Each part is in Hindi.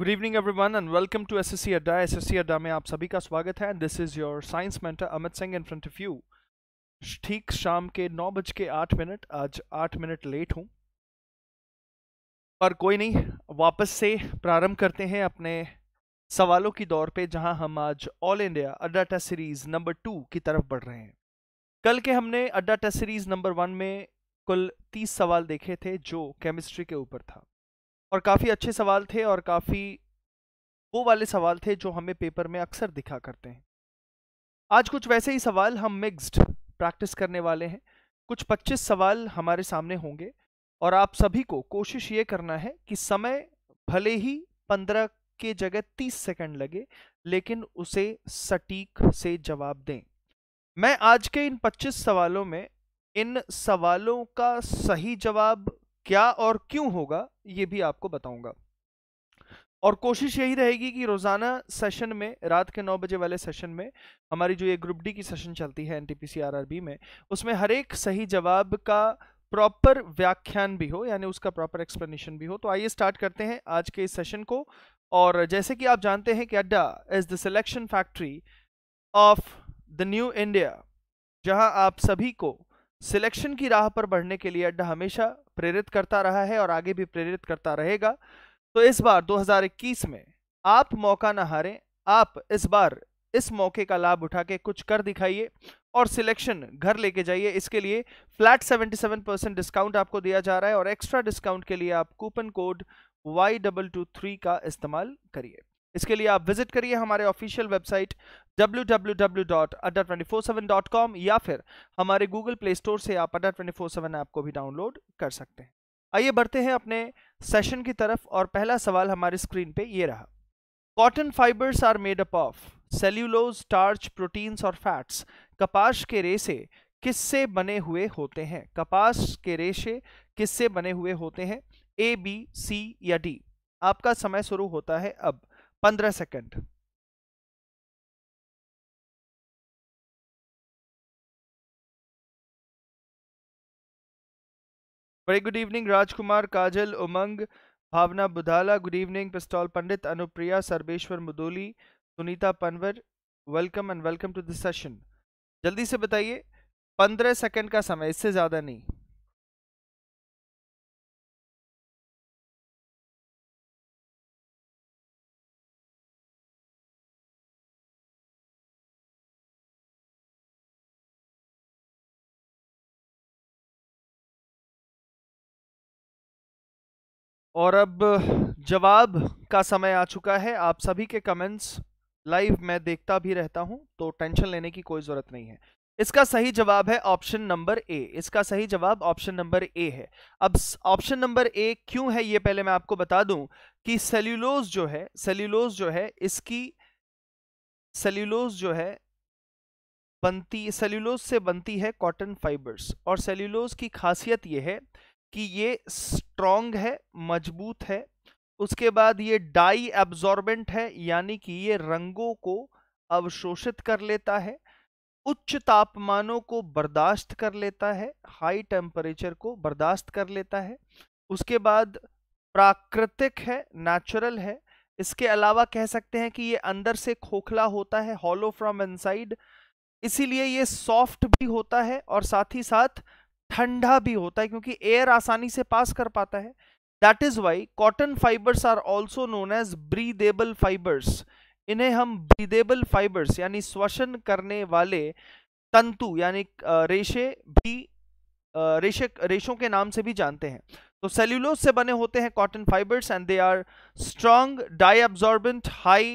Good evening everyone and welcome to S S C Adda S S C अड्डा में आप सभी का स्वागत है and this is your science mentor Amit Singh in front of you ठीक शाम के नौ बज के आठ मिनट आज आठ मिनट लेट हूँ पर कोई नहीं वापस से प्रारंभ करते हैं अपने सवालों की दौर पे जहाँ हम आज all India Adda test series number two की तरफ बढ़ रहे हैं कल के हमने अड्डा टेस्ट सीरीज नंबर वन में कुल तीस सवाल देखे थे जो केमिस्ट्री के ऊपर था और काफ़ी अच्छे सवाल थे और काफ़ी वो वाले सवाल थे जो हमें पेपर में अक्सर दिखा करते हैं आज कुछ वैसे ही सवाल हम मिक्स्ड प्रैक्टिस करने वाले हैं कुछ 25 सवाल हमारे सामने होंगे और आप सभी को कोशिश ये करना है कि समय भले ही 15 के जगह 30 सेकंड लगे लेकिन उसे सटीक से जवाब दें मैं आज के इन 25 सवालों में इन सवालों का सही जवाब क्या और क्यों होगा ये भी आपको बताऊंगा और कोशिश यही रहेगी कि रोज़ाना सेशन में रात के नौ बजे वाले सेशन में हमारी जो ये ग्रुप डी की सेशन चलती है एन में उसमें हर एक सही जवाब का प्रॉपर व्याख्यान भी हो यानी उसका प्रॉपर एक्सप्लेनेशन भी हो तो आइए स्टार्ट करते हैं आज के इस सेशन को और जैसे कि आप जानते हैं कि Adda is the selection factory of the new India जहां आप सभी को सिलेक्शन की राह पर बढ़ने के लिए अड्डा हमेशा प्रेरित करता रहा है और आगे भी प्रेरित करता रहेगा तो इस बार 2021 में आप मौका ना हारें आप इस बार इस मौके का लाभ उठा के कुछ कर दिखाइए और सिलेक्शन घर लेके जाइए इसके लिए फ्लैट 77 परसेंट डिस्काउंट आपको दिया जा रहा है और एक्स्ट्रा डिस्काउंट के लिए आप coupon code Y double two three का इस्तेमाल करिए इसके लिए आप विजिट करिए हमारे ऑफिशियल वेबसाइट डब्ल्यू या फिर हमारे गूगल प्ले स्टोर से आप अड्डा सेवन ऐप को भी डाउनलोड कर सकते हैं आइए बढ़ते हैं अपने सेशन की तरफ और पहला सवाल हमारे स्क्रीन पे ये रहा cotton fibres are made up of cellulose starch proteins और फैट्स कपास के रेसे किससे बने हुए होते हैं कपास के रेशे किससे बने हुए होते हैं ए बी सी या डी आपका समय शुरू होता है अब पंद्रह second very good evening Rajkumar Kajal Umang Bhavna Budhala good evening pistol Pandit Anupriya Sarveshwar Mudoli Sunita Panwar welcome and welcome to this session जल्दी से बताइए पंद्रह सेकंड का समय इससे ज़्यादा नहीं और अब जवाब का समय आ चुका है आप सभी के कमेंट्स लाइव मैं देखता भी रहता हूं तो टेंशन लेने की कोई ज़रूरत नहीं है इसका सही जवाब है ऑप्शन नंबर ए इसका सही जवाब ऑप्शन नंबर ए है अब ऑप्शन नंबर ए क्यों है ये पहले मैं आपको बता दूं कि सेल्यूलोज जो है सेल्यूलोज जो है इसकी सेल्यूलोज जो है बनती सेल्यूलोज से बनती है कॉटन फाइबर्स और सेल्यूलोज की खासियत ये है कि ये स्ट्रॉन्ग है मजबूत है उसके बाद ये डाई एब्जॉर्बेंट है यानी कि ये रंगों को अवशोषित कर लेता है उच्च तापमानों को बर्दाश्त कर लेता है हाई टेम्परेचर को बर्दाश्त कर लेता है उसके बाद प्राकृतिक है नेचुरल है इसके अलावा कह सकते हैं कि ये अंदर से खोखला होता है हॉलो फ्रॉम इनसाइड इसीलिए ये सॉफ्ट भी होता है और साथ ही साथ ठंडा भी होता है क्योंकि एयर आसानी से पास कर पाता है that is why cotton fibres are also known as breathable fibres इन्हें हम ब्रीदेबल फाइबर्स यानी श्वसन करने वाले तंतु यानी रेशे भी रेशे रेशों के नाम से भी जानते हैं तो सेल्यूलोज से बने होते हैं cotton fibres and they are strong dye absorbent high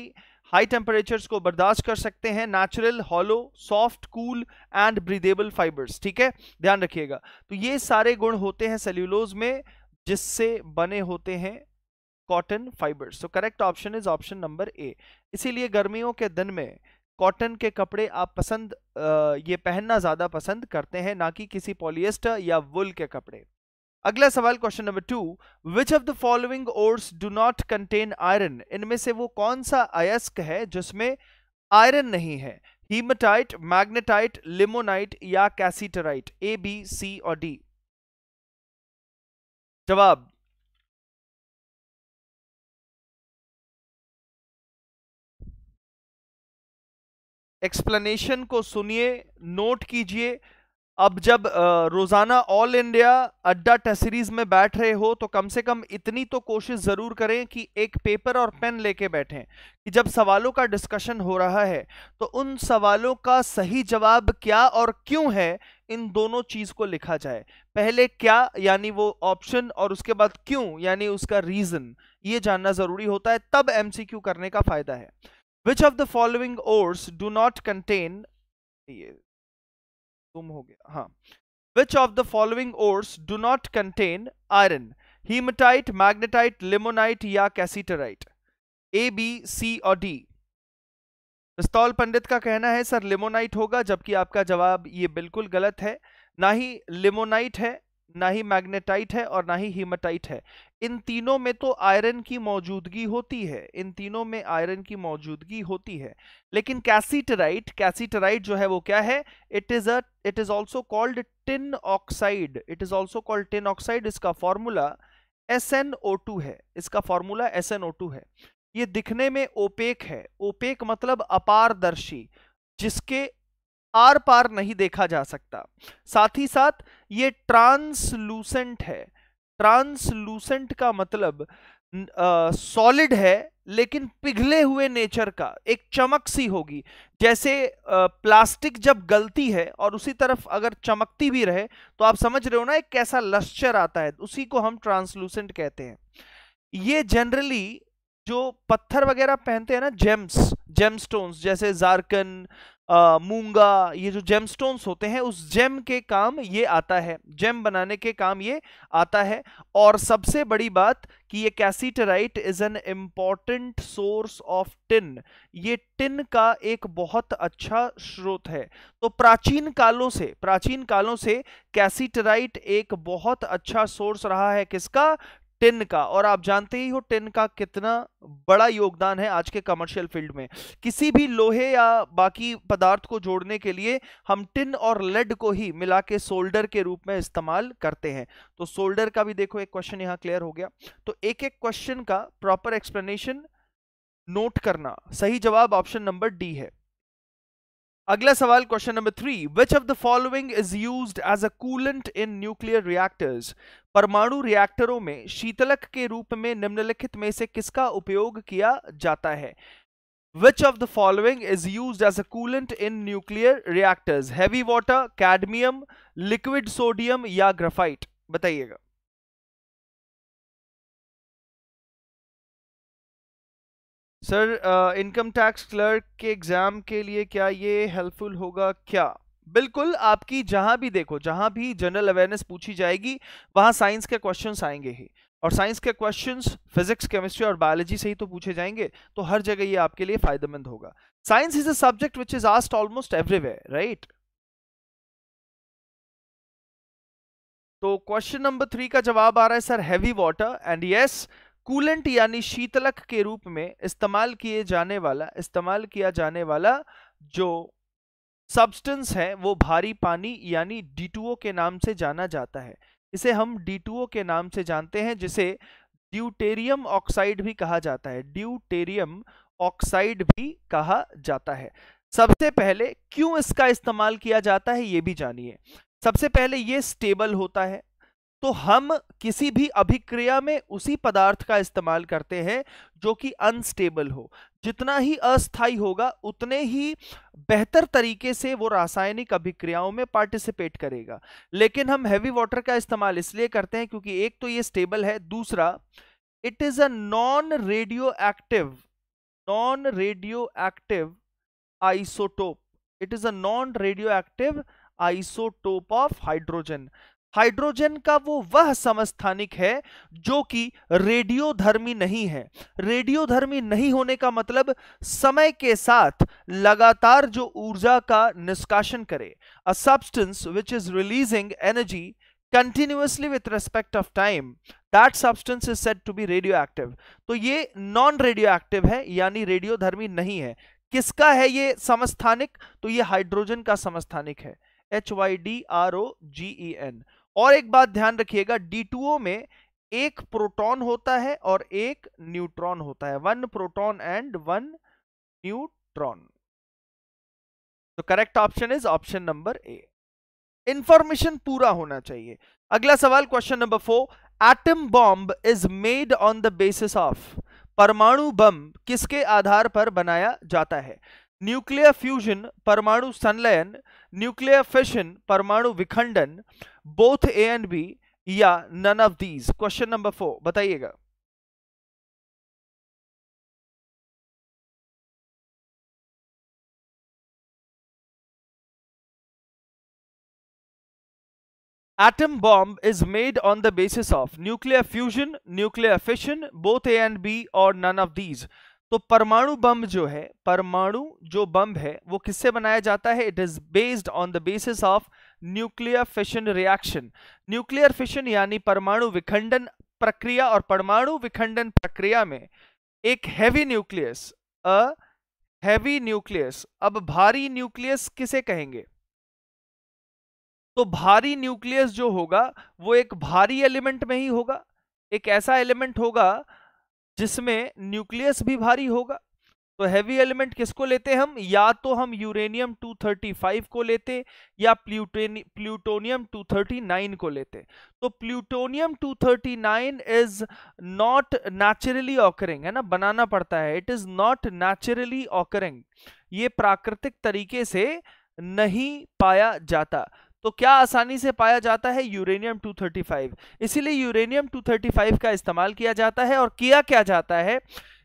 high temperatures को बर्दाश्त कर सकते हैं natural hollow soft cool and breathable fibres ठीक है ध्यान रखिएगा तो ये सारे गुण होते हैं सेल्यूलोज में जिससे बने होते हैं कॉटन फाइबर्स तो correct option is option number A इसीलिए गर्मियों के दिन में कॉटन के कपड़े आप पसंद आ, ये पहनना ज़्यादा पसंद करते हैं ना कि किसी पॉलिएस्टर या वुल के कपड़े अगला सवाल question number two which of the following ores do not contain iron इनमें से वो कौन सा अयस्क है जिसमें आयरन नहीं है हीमेटाइट मैग्नेटाइट लिमोनाइट या कैसीटराइट ए बी सी और डी जवाब एक्सप्लेनेशन को सुनिए नोट कीजिए अब जब रोजाना all India Adda test series में बैठ रहे हो तो कम से कम इतनी तो कोशिश जरूर करें कि एक पेपर और पेन लेके बैठें कि जब सवालों का डिस्कशन हो रहा है तो उन सवालों का सही जवाब क्या और क्यों है इन दोनों चीज को लिखा जाए पहले क्या यानी वो ऑप्शन और उसके बाद क्यों यानी उसका रीजन ये जानना जरूरी होता है तब क्यू करने का फायदा है which of the following ores do not contain गुम हो गया हाँ which of the following ores do not contain iron haematite magnetite limonite या कैसीटराइट ए बी सी और डी पिस्तौल पंडित का कहना है सर लिमोनाइट होगा जबकि आपका जवाब ये बिल्कुल गलत है ना ही लिमोनाइट है ना ही मैग्नेटाइट है और ना ही हीमाटाइट है इन तीनों में तो आयरन की मौजूदगी होती है इन तीनों में आयरन की मौजूदगी होती है लेकिन कैसीटराइट कैसीटराइट जो है वो क्या है it is a it is also called tin oxide it is also called tin oxide इसका फॉर्मूला एस है इसका फॉर्मूला एस है ये दिखने में ओपेक है ओपेक मतलब अपारदर्शी जिसके आर पार नहीं देखा जा सकता साथ ही साथ ये ट्रांसलूसेंट है ट्रांसलूसेंट का मतलब सॉलिड है लेकिन पिघले हुए नेचर का एक चमक सी होगी जैसे प्लास्टिक जब गलती है और उसी तरफ अगर चमकती भी रहे तो आप समझ रहे हो ना एक कैसा लश्चर आता है उसी को हम ट्रांसलूसेंट कहते हैं ये जनरली जो पत्थर वगैरह पहनते हैं ना जेम्स जेमस्टोन्स जैसे जारकन मूंगा ये जो जेमस्टोन्स होते हैं उस जेम के काम ये आता है जेम बनाने के काम ये आता है और सबसे बड़ी बात कि ये cassiterite is an important source of tin ये टिन का एक बहुत अच्छा स्रोत है तो प्राचीन कालों से प्राचीन कालों से कैसीटराइट एक बहुत अच्छा सोर्स रहा है किसका टिन का और आप जानते ही हो टिन का कितना बड़ा योगदान है आज के कमर्शियल फील्ड में किसी भी लोहे या बाकी पदार्थ को जोड़ने के लिए हम टिन और लेड को ही मिला के सोल्डर के रूप में इस्तेमाल करते हैं तो सोल्डर का भी देखो एक क्वेश्चन यहाँ क्लियर हो गया तो एक एक क्वेश्चन का प्रॉपर एक्सप्लेनेशन नोट करना सही जवाब ऑप्शन नंबर डी है अगला सवाल question number three which of the following is use as a coolant in nuclear reactors परमाणु रिएक्टरों में शीतलक के रूप में निम्नलिखित में से किसका उपयोग किया जाता है which of the following is use as a coolant in nuclear reactors heavy water cadmium liquid sodium या ग्रेफाइट बताइएगा सर इनकम टैक्स क्लर्क के एग्ज़ाम के लिए क्या ये हेल्पफुल होगा क्या बिल्कुल आपकी जहां भी देखो जहां भी जनरल अवेयरनेस पूछी जाएगी वहां साइंस के क्वेश्चंस आएंगे ही और साइंस के क्वेश्चंस फिजिक्स केमिस्ट्री और बायोलॉजी से ही तो पूछे जाएंगे तो हर जगह ये आपके लिए फायदेमंद होगा science is a subject which is आस्ट ऑलमोस्ट एवरीवेयर राइट तो क्वेश्चन नंबर थ्री का जवाब आ रहा है sir heavy water and yes coolant यानी शीतलक के रूप में इस्तेमाल किए जाने वाला इस्तेमाल किया जाने वाला जो सब्सटेंस है वो भारी पानी यानी डी के नाम से जाना जाता है इसे हम डी के नाम से जानते हैं जिसे ड्यूटेरियम ऑक्साइड भी कहा जाता है ड्यूटेरियम ऑक्साइड भी कहा जाता है सबसे पहले क्यों इसका इस्तेमाल किया जाता है ये भी जानिए सबसे पहले ये स्टेबल होता है तो हम किसी भी अभिक्रिया में उसी पदार्थ का इस्तेमाल करते हैं जो कि अनस्टेबल हो जितना ही अस्थाई होगा उतने ही बेहतर तरीके से वो रासायनिक अभिक्रियाओं में पार्टिसिपेट करेगा लेकिन हम हैवी वाटर का इस्तेमाल इसलिए करते हैं क्योंकि एक तो ये स्टेबल है दूसरा it is a non radioactive non radioactive isotope it is a non radioactive isotope of hydrogen hydrogen का वो वह समस्थानिक है जो कि रेडियोधर्मी नहीं है रेडियोधर्मी नहीं होने का मतलब समय के साथ लगातार जो ऊर्जा का निष्काशन करे a substance which is releasing energy with respect of time that substance is said to be radioactive तो ये रेडियो एक्टिव है यानी रेडियोधर्मी नहीं है किसका है ये समस्थानिक तो ये हाइड्रोजन का समस्थानिक है H Y D R O G E N और एक बात ध्यान रखिएगा डी में एक प्रोटॉन होता है और एक न्यूट्रॉन होता है one proton and one neutron तो correct option is option number A information पूरा होना चाहिए अगला सवाल question number four atom bomb is made on the basis of परमाणु बम किसके आधार पर बनाया जाता है न्यूक्लियर फ्यूजन परमाणु संलयन न्यूक्लियर फिशन परमाणु विखंडन बोथ ए एंड बी या none of these question number four बताइएगा atom bomb is made on the basis of nuclear fusion nuclear fission both a and b or none of these तो परमाणु बम जो है परमाणु जो बम है वो किससे बनाया जाता है it is based on the basis of nuclear fission reaction nuclear fission यानी परमाणु विखंडन प्रक्रिया और परमाणु विखंडन प्रक्रिया में एक heavy nucleus a heavy nucleus अब भारी न्यूक्लियस किसे कहेंगे तो भारी न्यूक्लियस जो होगा वो एक भारी एलिमेंट में ही होगा एक ऐसा एलिमेंट होगा जिसमें न्यूक्लियस भी भारी होगा तो हैवी एलिमेंट किसको लेते हैं हम या तो हम यूरेनियम 235 को लेते या प्लूटेन प्लूटोनियम 239 को लेते तो plutonium 239 is not naturally occurring है ना बनाना पड़ता है it is not naturally occurring ये प्राकृतिक तरीके से नहीं पाया जाता तो क्या आसानी से पाया जाता है यूरेनियम 235 इसीलिए यूरेनियम 235 का इस्तेमाल किया जाता है और किया क्या जाता है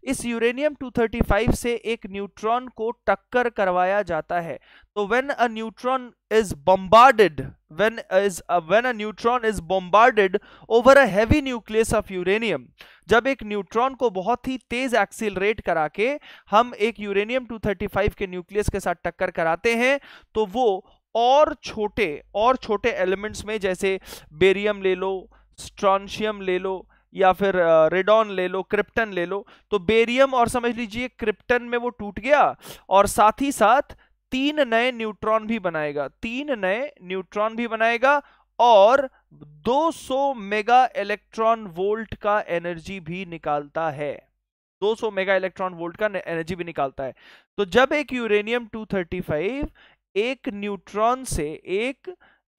इस यूरेनियम 235 से एक न्यूट्रॉन को टक्कर करवाया जाता है तो when a neutron is bombarded when is when a neutron is bombarded over a heavy nucleus of uranium जब एक न्यूट्रॉन को बहुत ही तेज एक्सिलरेट करा के हम एक यूरेनियम 235 के न्यूक्लियस के साथ टक्कर कराते हैं तो वो और छोटे और छोटे एलिमेंट्स में जैसे बेरियम ले लो स्ट्रॉनशियम ले लो या फिर रेडॉन ले लो क्रिप्टन ले लो तो बेरियम और समझ लीजिए क्रिप्टन में वो टूट गया और साथ ही साथ तीन नए न्यूट्रॉन भी बनाएगा तीन नए न्यूट्रॉन भी बनाएगा और 200 मेगा इलेक्ट्रॉन वोल्ट का एनर्जी भी निकालता है 200 मेगा इलेक्ट्रॉन वोल्ट का एनर्जी भी निकालता है तो जब एक यूरेनियम 235 एक न्यूट्रॉन से एक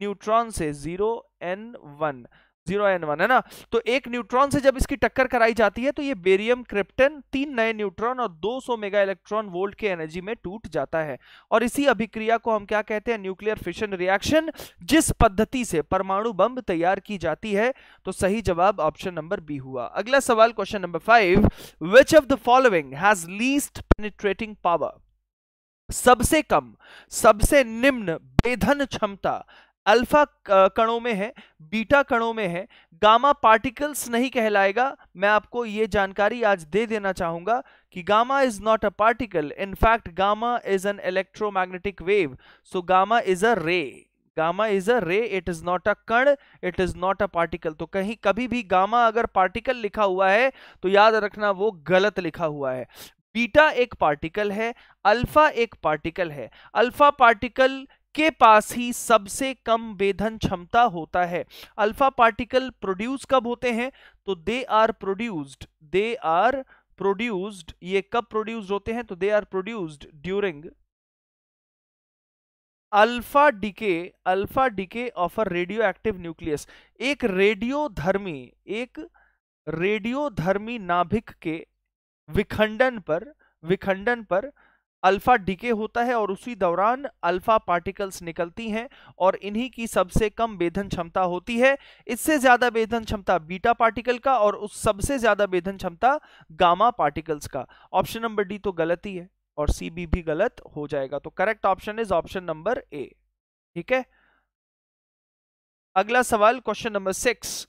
न्यूट्रॉन से zero n one zero n one है ना तो एक न्यूट्रॉन से जब इसकी टक्कर कराई जाती है तो ये बेरियम क्रिप्टन तीन नए न्यूट्रॉन और 200 मेगा इलेक्ट्रॉन वोल्ट के एनर्जी में टूट जाता है और इसी अभिक्रिया को हम क्या कहते हैं न्यूक्लियर फिशन रिएक्शन जिस पद्धति से परमाणु बम तैयार की जाती है तो सही जवाब ऑप्शन नंबर बी हुआ अगला सवाल question number five which of the following has least penetrating power सबसे कम सबसे निम्न बेधन क्षमता अल्फा कणों में है बीटा कणों में है गामा पार्टिकल्स नहीं कहलाएगा मैं आपको ये जानकारी आज दे देना चाहूंगा कि gamma is not a particle in fact gamma is an electromagnetic wave so gamma is a ray gamma is a रे इट इज नॉट अ कण it is not a particle तो कहीं कभी भी गामा अगर पार्टिकल लिखा हुआ है तो याद रखना वो गलत लिखा हुआ है बीटा एक पार्टिकल है अल्फा एक पार्टिकल है अल्फा पार्टिकल के पास ही सबसे कम वेधन क्षमता होता है अल्फा पार्टिकल प्रोड्यूस कब होते हैं तो they are produced they are produced ये कब प्रोड्यूस होते हैं तो they are produced during alpha decay alpha decay of a radioactive nucleus एक रेडियोधर्मी एक रेडियोधर्मी नाभिक के विखंडन पर विखंडन पर अल्फा डिके होता है और उसी दौरान अल्फा पार्टिकल्स निकलती हैं और इन्हीं की सबसे कम वेधन क्षमता होती है इससे ज्यादा वेधन क्षमता बीटा पार्टिकल का और उस सबसे ज्यादा वेधन क्षमता गामा पार्टिकल्स का ऑप्शन नंबर डी तो गलत ही है और सी बी भी गलत हो जाएगा तो correct option is option number A ठीक है अगला सवाल question number six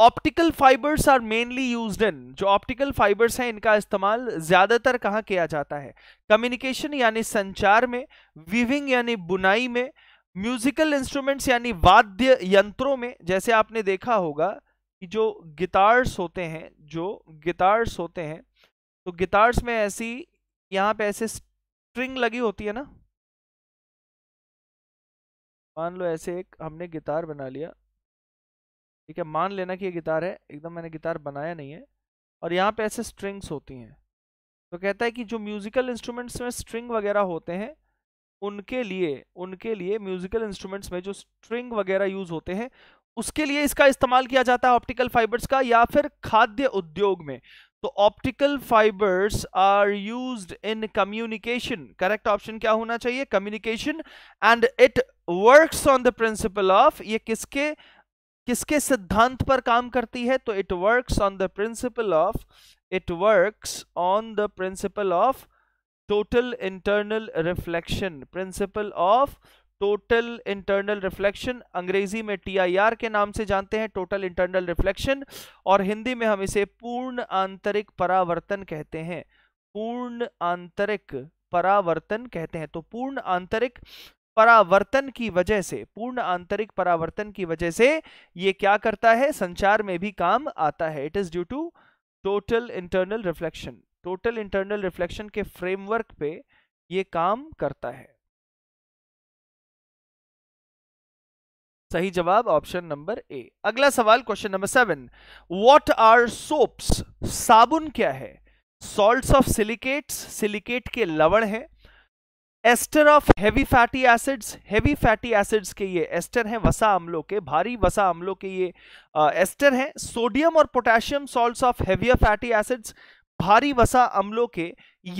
optical fibres are mainly use in जो ऑप्टिकल फाइबर्स हैं इनका इस्तेमाल ज़्यादातर कहाँ किया जाता है कम्युनिकेशन यानी संचार में वीविंग यानी बुनाई में म्यूजिकल इंस्ट्रूमेंट्स यानी वाद्य यंत्रों में जैसे आपने देखा होगा कि जो गिटार्स होते हैं जो गिटार्स होते हैं तो गिटार्स में ऐसी यहाँ पे ऐसे स्ट्रिंग लगी होती है ना मान लो ऐसे एक हमने गिटार बना लिया ठीक है मान लेना कि ये गिटार है एकदम मैंने गिटार बनाया नहीं है और यहाँ पे ऐसे स्ट्रिंग्स होती हैं तो कहता है कि जो म्यूज़िकल इंस्ट्रूमेंट्स में स्ट्रिंग वगैरह होते हैं उनके लिए उनके लिए म्यूज़िकल इंस्ट्रूमेंट्स में जो स्ट्रिंग वगैरह यूज़ होते हैं उसके लिए इसका इस्तेमाल किया जाता है ऑप्टिकल फाइबर्स का या फिर खाद्य उद्योग में तो optical fibres are used in communication correct option क्या होना चाहिए communication and it works on the principle of ये किसके किसके सिद्धांत पर काम करती है तो it works on the principle of it works on the principle of total internal reflection principle of total internal reflection अंग्रेजी में टीआईआर के नाम से जानते हैं टोटल इंटरनल रिफ्लेक्शन और हिंदी में हम इसे पूर्ण आंतरिक परावर्तन कहते हैं पूर्ण आंतरिक परावर्तन कहते हैं तो पूर्ण आंतरिक परावर्तन की वजह से पूर्ण आंतरिक परावर्तन की वजह से ये क्या करता है संचार में भी काम आता है it is due to total internal reflection total internal reflection के फ्रेमवर्क पे ये काम करता है सही जवाब ऑप्शन नंबर ए अगला सवाल question number seven what are soaps साबुन क्या है सॉल्ट ऑफ सिलिकेट्स सिलिकेट के लवण है ester of heavy fatty acids heavy fatty acids के ये एस्टर हैं वसा अम्लों के भारी वसा अम्लों के ये एस्टर हैं सोडियम और potassium salts of heavier fatty acids भारी वसा अम्लों के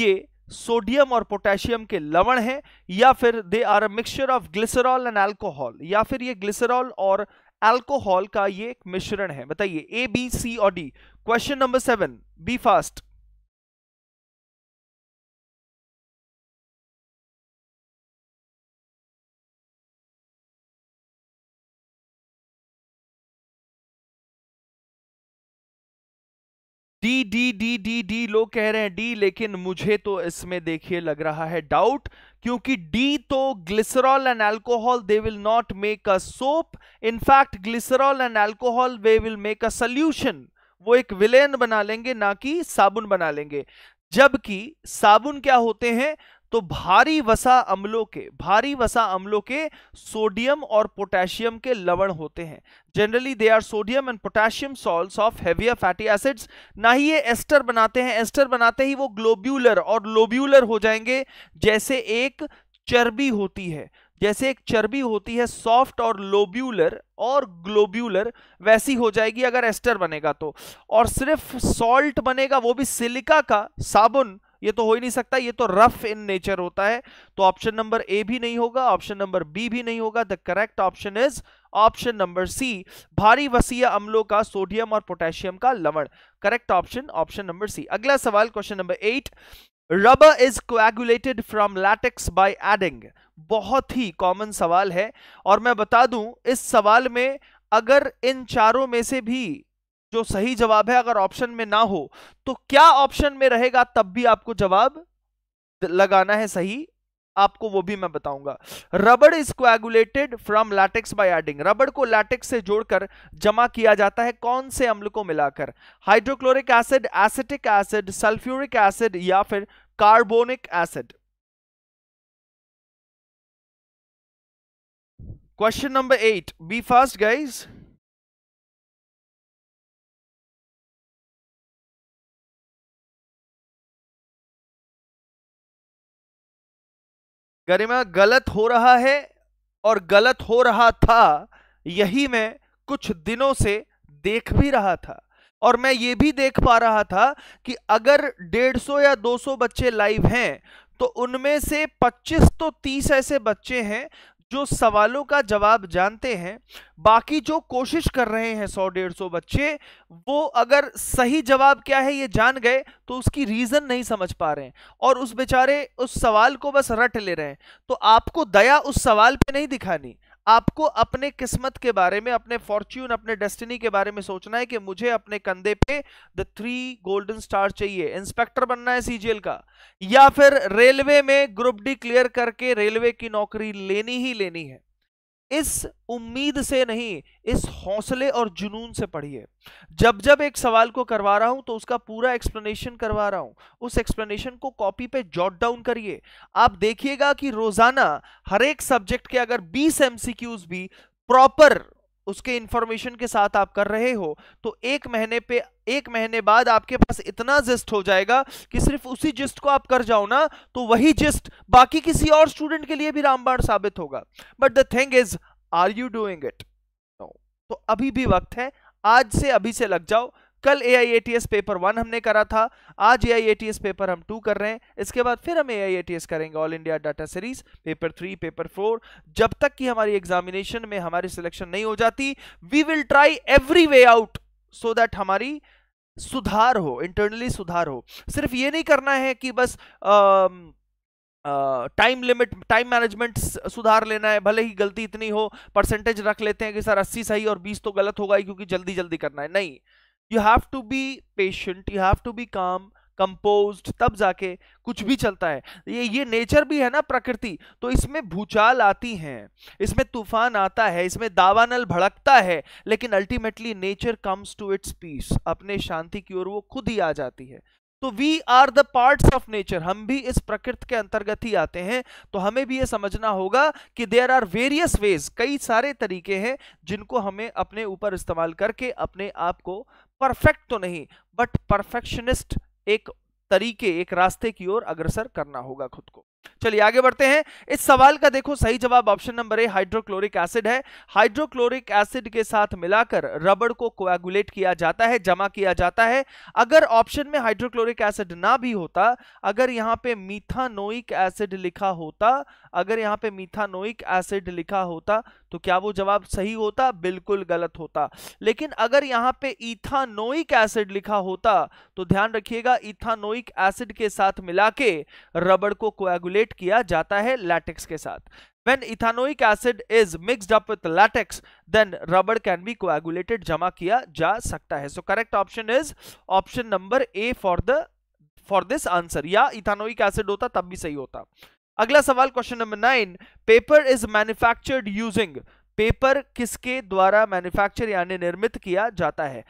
ये सोडियम और पोटेशियम के लवण हैं या फिर they are a mixture of glycerol and alcohol या फिर ये ग्लिसरॉल और एल्कोहल का ये एक मिश्रण है बताइए ए बी सी और D question number seven be fast D D D D D लोग कह रहे हैं डी लेकिन मुझे तो इसमें देखिए लग रहा है डाउट क्योंकि डी तो glycerol and alcohol they will not make a soap in fact glycerol and alcohol वे विल मेक अ सोल्यूशन वो एक विलेन बना लेंगे ना कि साबुन बना लेंगे जबकि साबुन क्या होते हैं तो भारी वसा अम्लों के भारी वसा अम्लों के सोडियम और पोटेशियम के लवण होते हैं generally they are sodium and potassium salt of heavier fatty acids ना ही ये एस्टर बनाते हैं एस्टर बनाते ही वो ग्लोब्यूलर और लोब्यूलर हो जाएंगे जैसे एक चर्बी होती है जैसे एक चर्बी होती है सॉफ्ट और लोब्यूलर और ग्लोब्यूलर वैसी हो जाएगी अगर एस्टर बनेगा तो और सिर्फ सॉल्ट बनेगा वो भी सिलिका का साबुन ये तो हो ही नहीं सकता ये तो रफ इन नेचर होता है तो ऑप्शन नंबर ए भी नहीं होगा ऑप्शन नंबर बी भी नहीं होगा the correct option is option number C भारी वसीय अम्लों का सोडियम और पोटेशियम का लवण correct option option number C अगला सवाल question number eight rubber is coagulated from latex by adding बहुत ही कॉमन सवाल है और मैं बता दूं इस सवाल में अगर इन चारों में से भी जो सही जवाब है अगर ऑप्शन में ना हो तो क्या ऑप्शन में रहेगा तब भी आपको जवाब लगाना है सही आपको वो भी मैं बताऊंगा रबड़ is coagulated from latex by adding रबड़ को लैटेक्स से जोड़कर जमा किया जाता है कौन से अम्ल को मिलाकर hydrochloric acid acetic acid sulphuric acid या फिर carbonic acid question number eight be first guys Garima गलत हो रहा है और गलत हो रहा था यही मैं कुछ दिनों से देख भी रहा था और मैं ये भी देख पा रहा था कि अगर 150 या 200 बच्चे लाइव हैं तो उनमें से 25 तो 30 ऐसे बच्चे हैं जो सवालों का जवाब जानते हैं बाकी जो कोशिश कर रहे हैं सौ डेढ़ सौ बच्चे वो अगर सही जवाब क्या है ये जान गए तो उसकी रीज़न नहीं समझ पा रहे हैं और उस बेचारे उस सवाल को बस रट ले रहे हैं तो आपको दया उस सवाल पे नहीं दिखानी आपको अपने किस्मत के बारे में अपने फॉर्च्यून अपने डेस्टिनी के बारे में सोचना है कि मुझे अपने कंधे पे द थ्री गोल्डन स्टार चाहिए इंस्पेक्टर बनना है सीजीएल का या फिर रेलवे में ग्रुप डी क्लियर करके रेलवे की नौकरी लेनी ही लेनी है इस उम्मीद से नहीं इस हौसले और जुनून से पढ़िए जब जब एक सवाल को करवा रहा हूं तो उसका पूरा एक्सप्लेनेशन करवा रहा हूं उस एक्सप्लेनेशन को कॉपी पे जॉट डाउन करिए आप देखिएगा कि रोजाना हर एक सब्जेक्ट के अगर 20 एमसीक्यूज भी प्रॉपर उसके इंफॉर्मेशन के साथ आप कर रहे हो तो एक महीने पे एक महीने बाद आपके पास इतना जिस्ट हो जाएगा कि सिर्फ उसी जिस्ट को आप कर जाओ ना तो वही जिस्ट बाकी किसी और स्टूडेंट के लिए भी रामबाण साबित होगा but the thing is are you doing it तो अभी भी वक्त है आज से अभी से लग जाओ कल A I A T S paper one हमने करा था आज A I A T S paper हम टू कर रहे हैं इसके बाद फिर हम A I A T S करेंगे all India data series paper three paper four जब तक कि हमारी एग्जामिनेशन में हमारी सिलेक्शन नहीं हो जाती we will try every way out so that हमारी सुधार हो इंटरनली सुधार हो सिर्फ ये नहीं करना है कि बस आ, टाइम लिमिट टाइम मैनेजमेंट सुधार लेना है भले ही गलती इतनी हो परसेंटेज रख लेते हैं कि सर अस्सी सही और बीस तो गलत होगा ही क्योंकि जल्दी जल्दी करना है नहीं you have to be patient you have to be calm compose तब जाके कुछ भी चलता है ये ये नेचर भी है ना प्रकृति तो इसमें भूचाल आती हैं इसमें तूफान आता है इसमें दावानल भड़कता है लेकिन ultimately nature comes to its peace अपने शांति की ओर वो खुद ही आ जाती है तो we are the parts of nature हम भी इस प्रकृति के अंतर्गत ही आते हैं तो हमें भी ये समझना होगा कि देर आर वेरियस वेज कई सारे तरीके हैं जिनको हमें अपने ऊपर इस्तेमाल करके अपने आप को परफेक्ट तो नहीं बट परफेक्शनिस्ट एक तरीके एक रास्ते की ओर अग्रसर करना होगा खुद को चलिए आगे बढ़ते हैं इस सवाल का देखो सही जवाब option number A hydrochloric acid है हाइड्रोक्लोरिक एसिड के साथ मिलाकर रबड़ को कोएगुलेट किया जाता है जमा किया जाता है अगर ऑप्शन में हाइड्रोक्लोरिक एसिड ना भी होता अगर यहां पे मीथानोइक एसिड लिखा होता अगर यहां पे मीथानोइक एसिड लिखा होता तो क्या वो जवाब सही होता बिल्कुल गलत होता लेकिन अगर यहाँ पे इथानोइक एसिड लिखा होता तो ध्यान रखिएगा इथानोइक एसिड के साथ मिला के रबड़ को कोएगुलेट किया जाता है लैटेक्स के साथ when ethanoic acid is mixed up with latex then rubber can be coagulated जमा किया जा सकता है so correct option is option number A for the for this answer या इथानोइक एसिड होता तब भी सही होता अगला सवाल question number nine paper is manufactured using paper किसके द्वारा मैन्युफैक्चर यानी निर्मित किया जाता है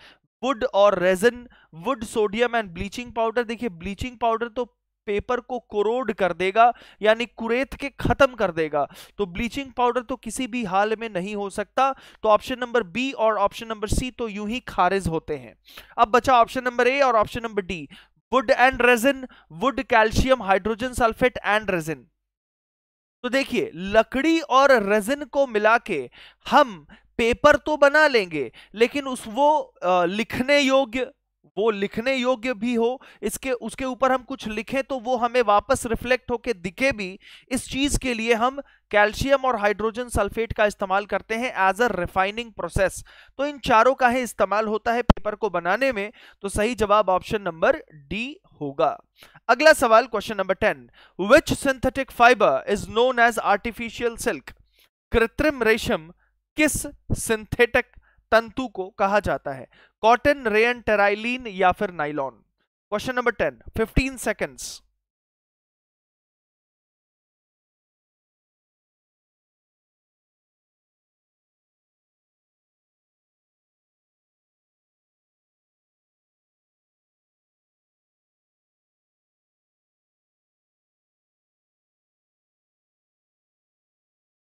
वुड और resin wood sodium and bleaching powder देखिए ब्लीचिंग पाउडर तो पेपर को कोरोड कर देगा यानी कुरेत के खत्म कर देगा तो ब्लीचिंग पाउडर तो किसी भी हाल में नहीं हो सकता तो ऑप्शन नंबर बी और ऑप्शन नंबर सी तो यूं ही खारिज होते हैं अब बचा ऑप्शन नंबर ए और option number D wood and resin wood calcium hydrogen sulphate and resin तो देखिए लकड़ी और रेजिन को मिला के हम पेपर तो बना लेंगे लेकिन उस वो आ, लिखने योग्य वो लिखने योग्य भी हो इसके उसके ऊपर हम कुछ लिखें तो वो हमें वापस रिफ्लेक्ट होके दिखे भी इस चीज के लिए हम कैल्शियम और हाइड्रोजन सल्फेट का इस्तेमाल करते हैं एज अ रिफाइनिंग प्रोसेस तो इन चारों का ही इस्तेमाल होता है पेपर को बनाने में तो सही जवाब ऑप्शन नंबर डी होगा अगला सवाल question number ten which synthetic fibre is known as artificial silk कृत्रिम रेशम किस सिंथेटिक तंतु को कहा जाता है कॉटन रेन टेराइलिन या फिर nylon question number ten fifteen seconds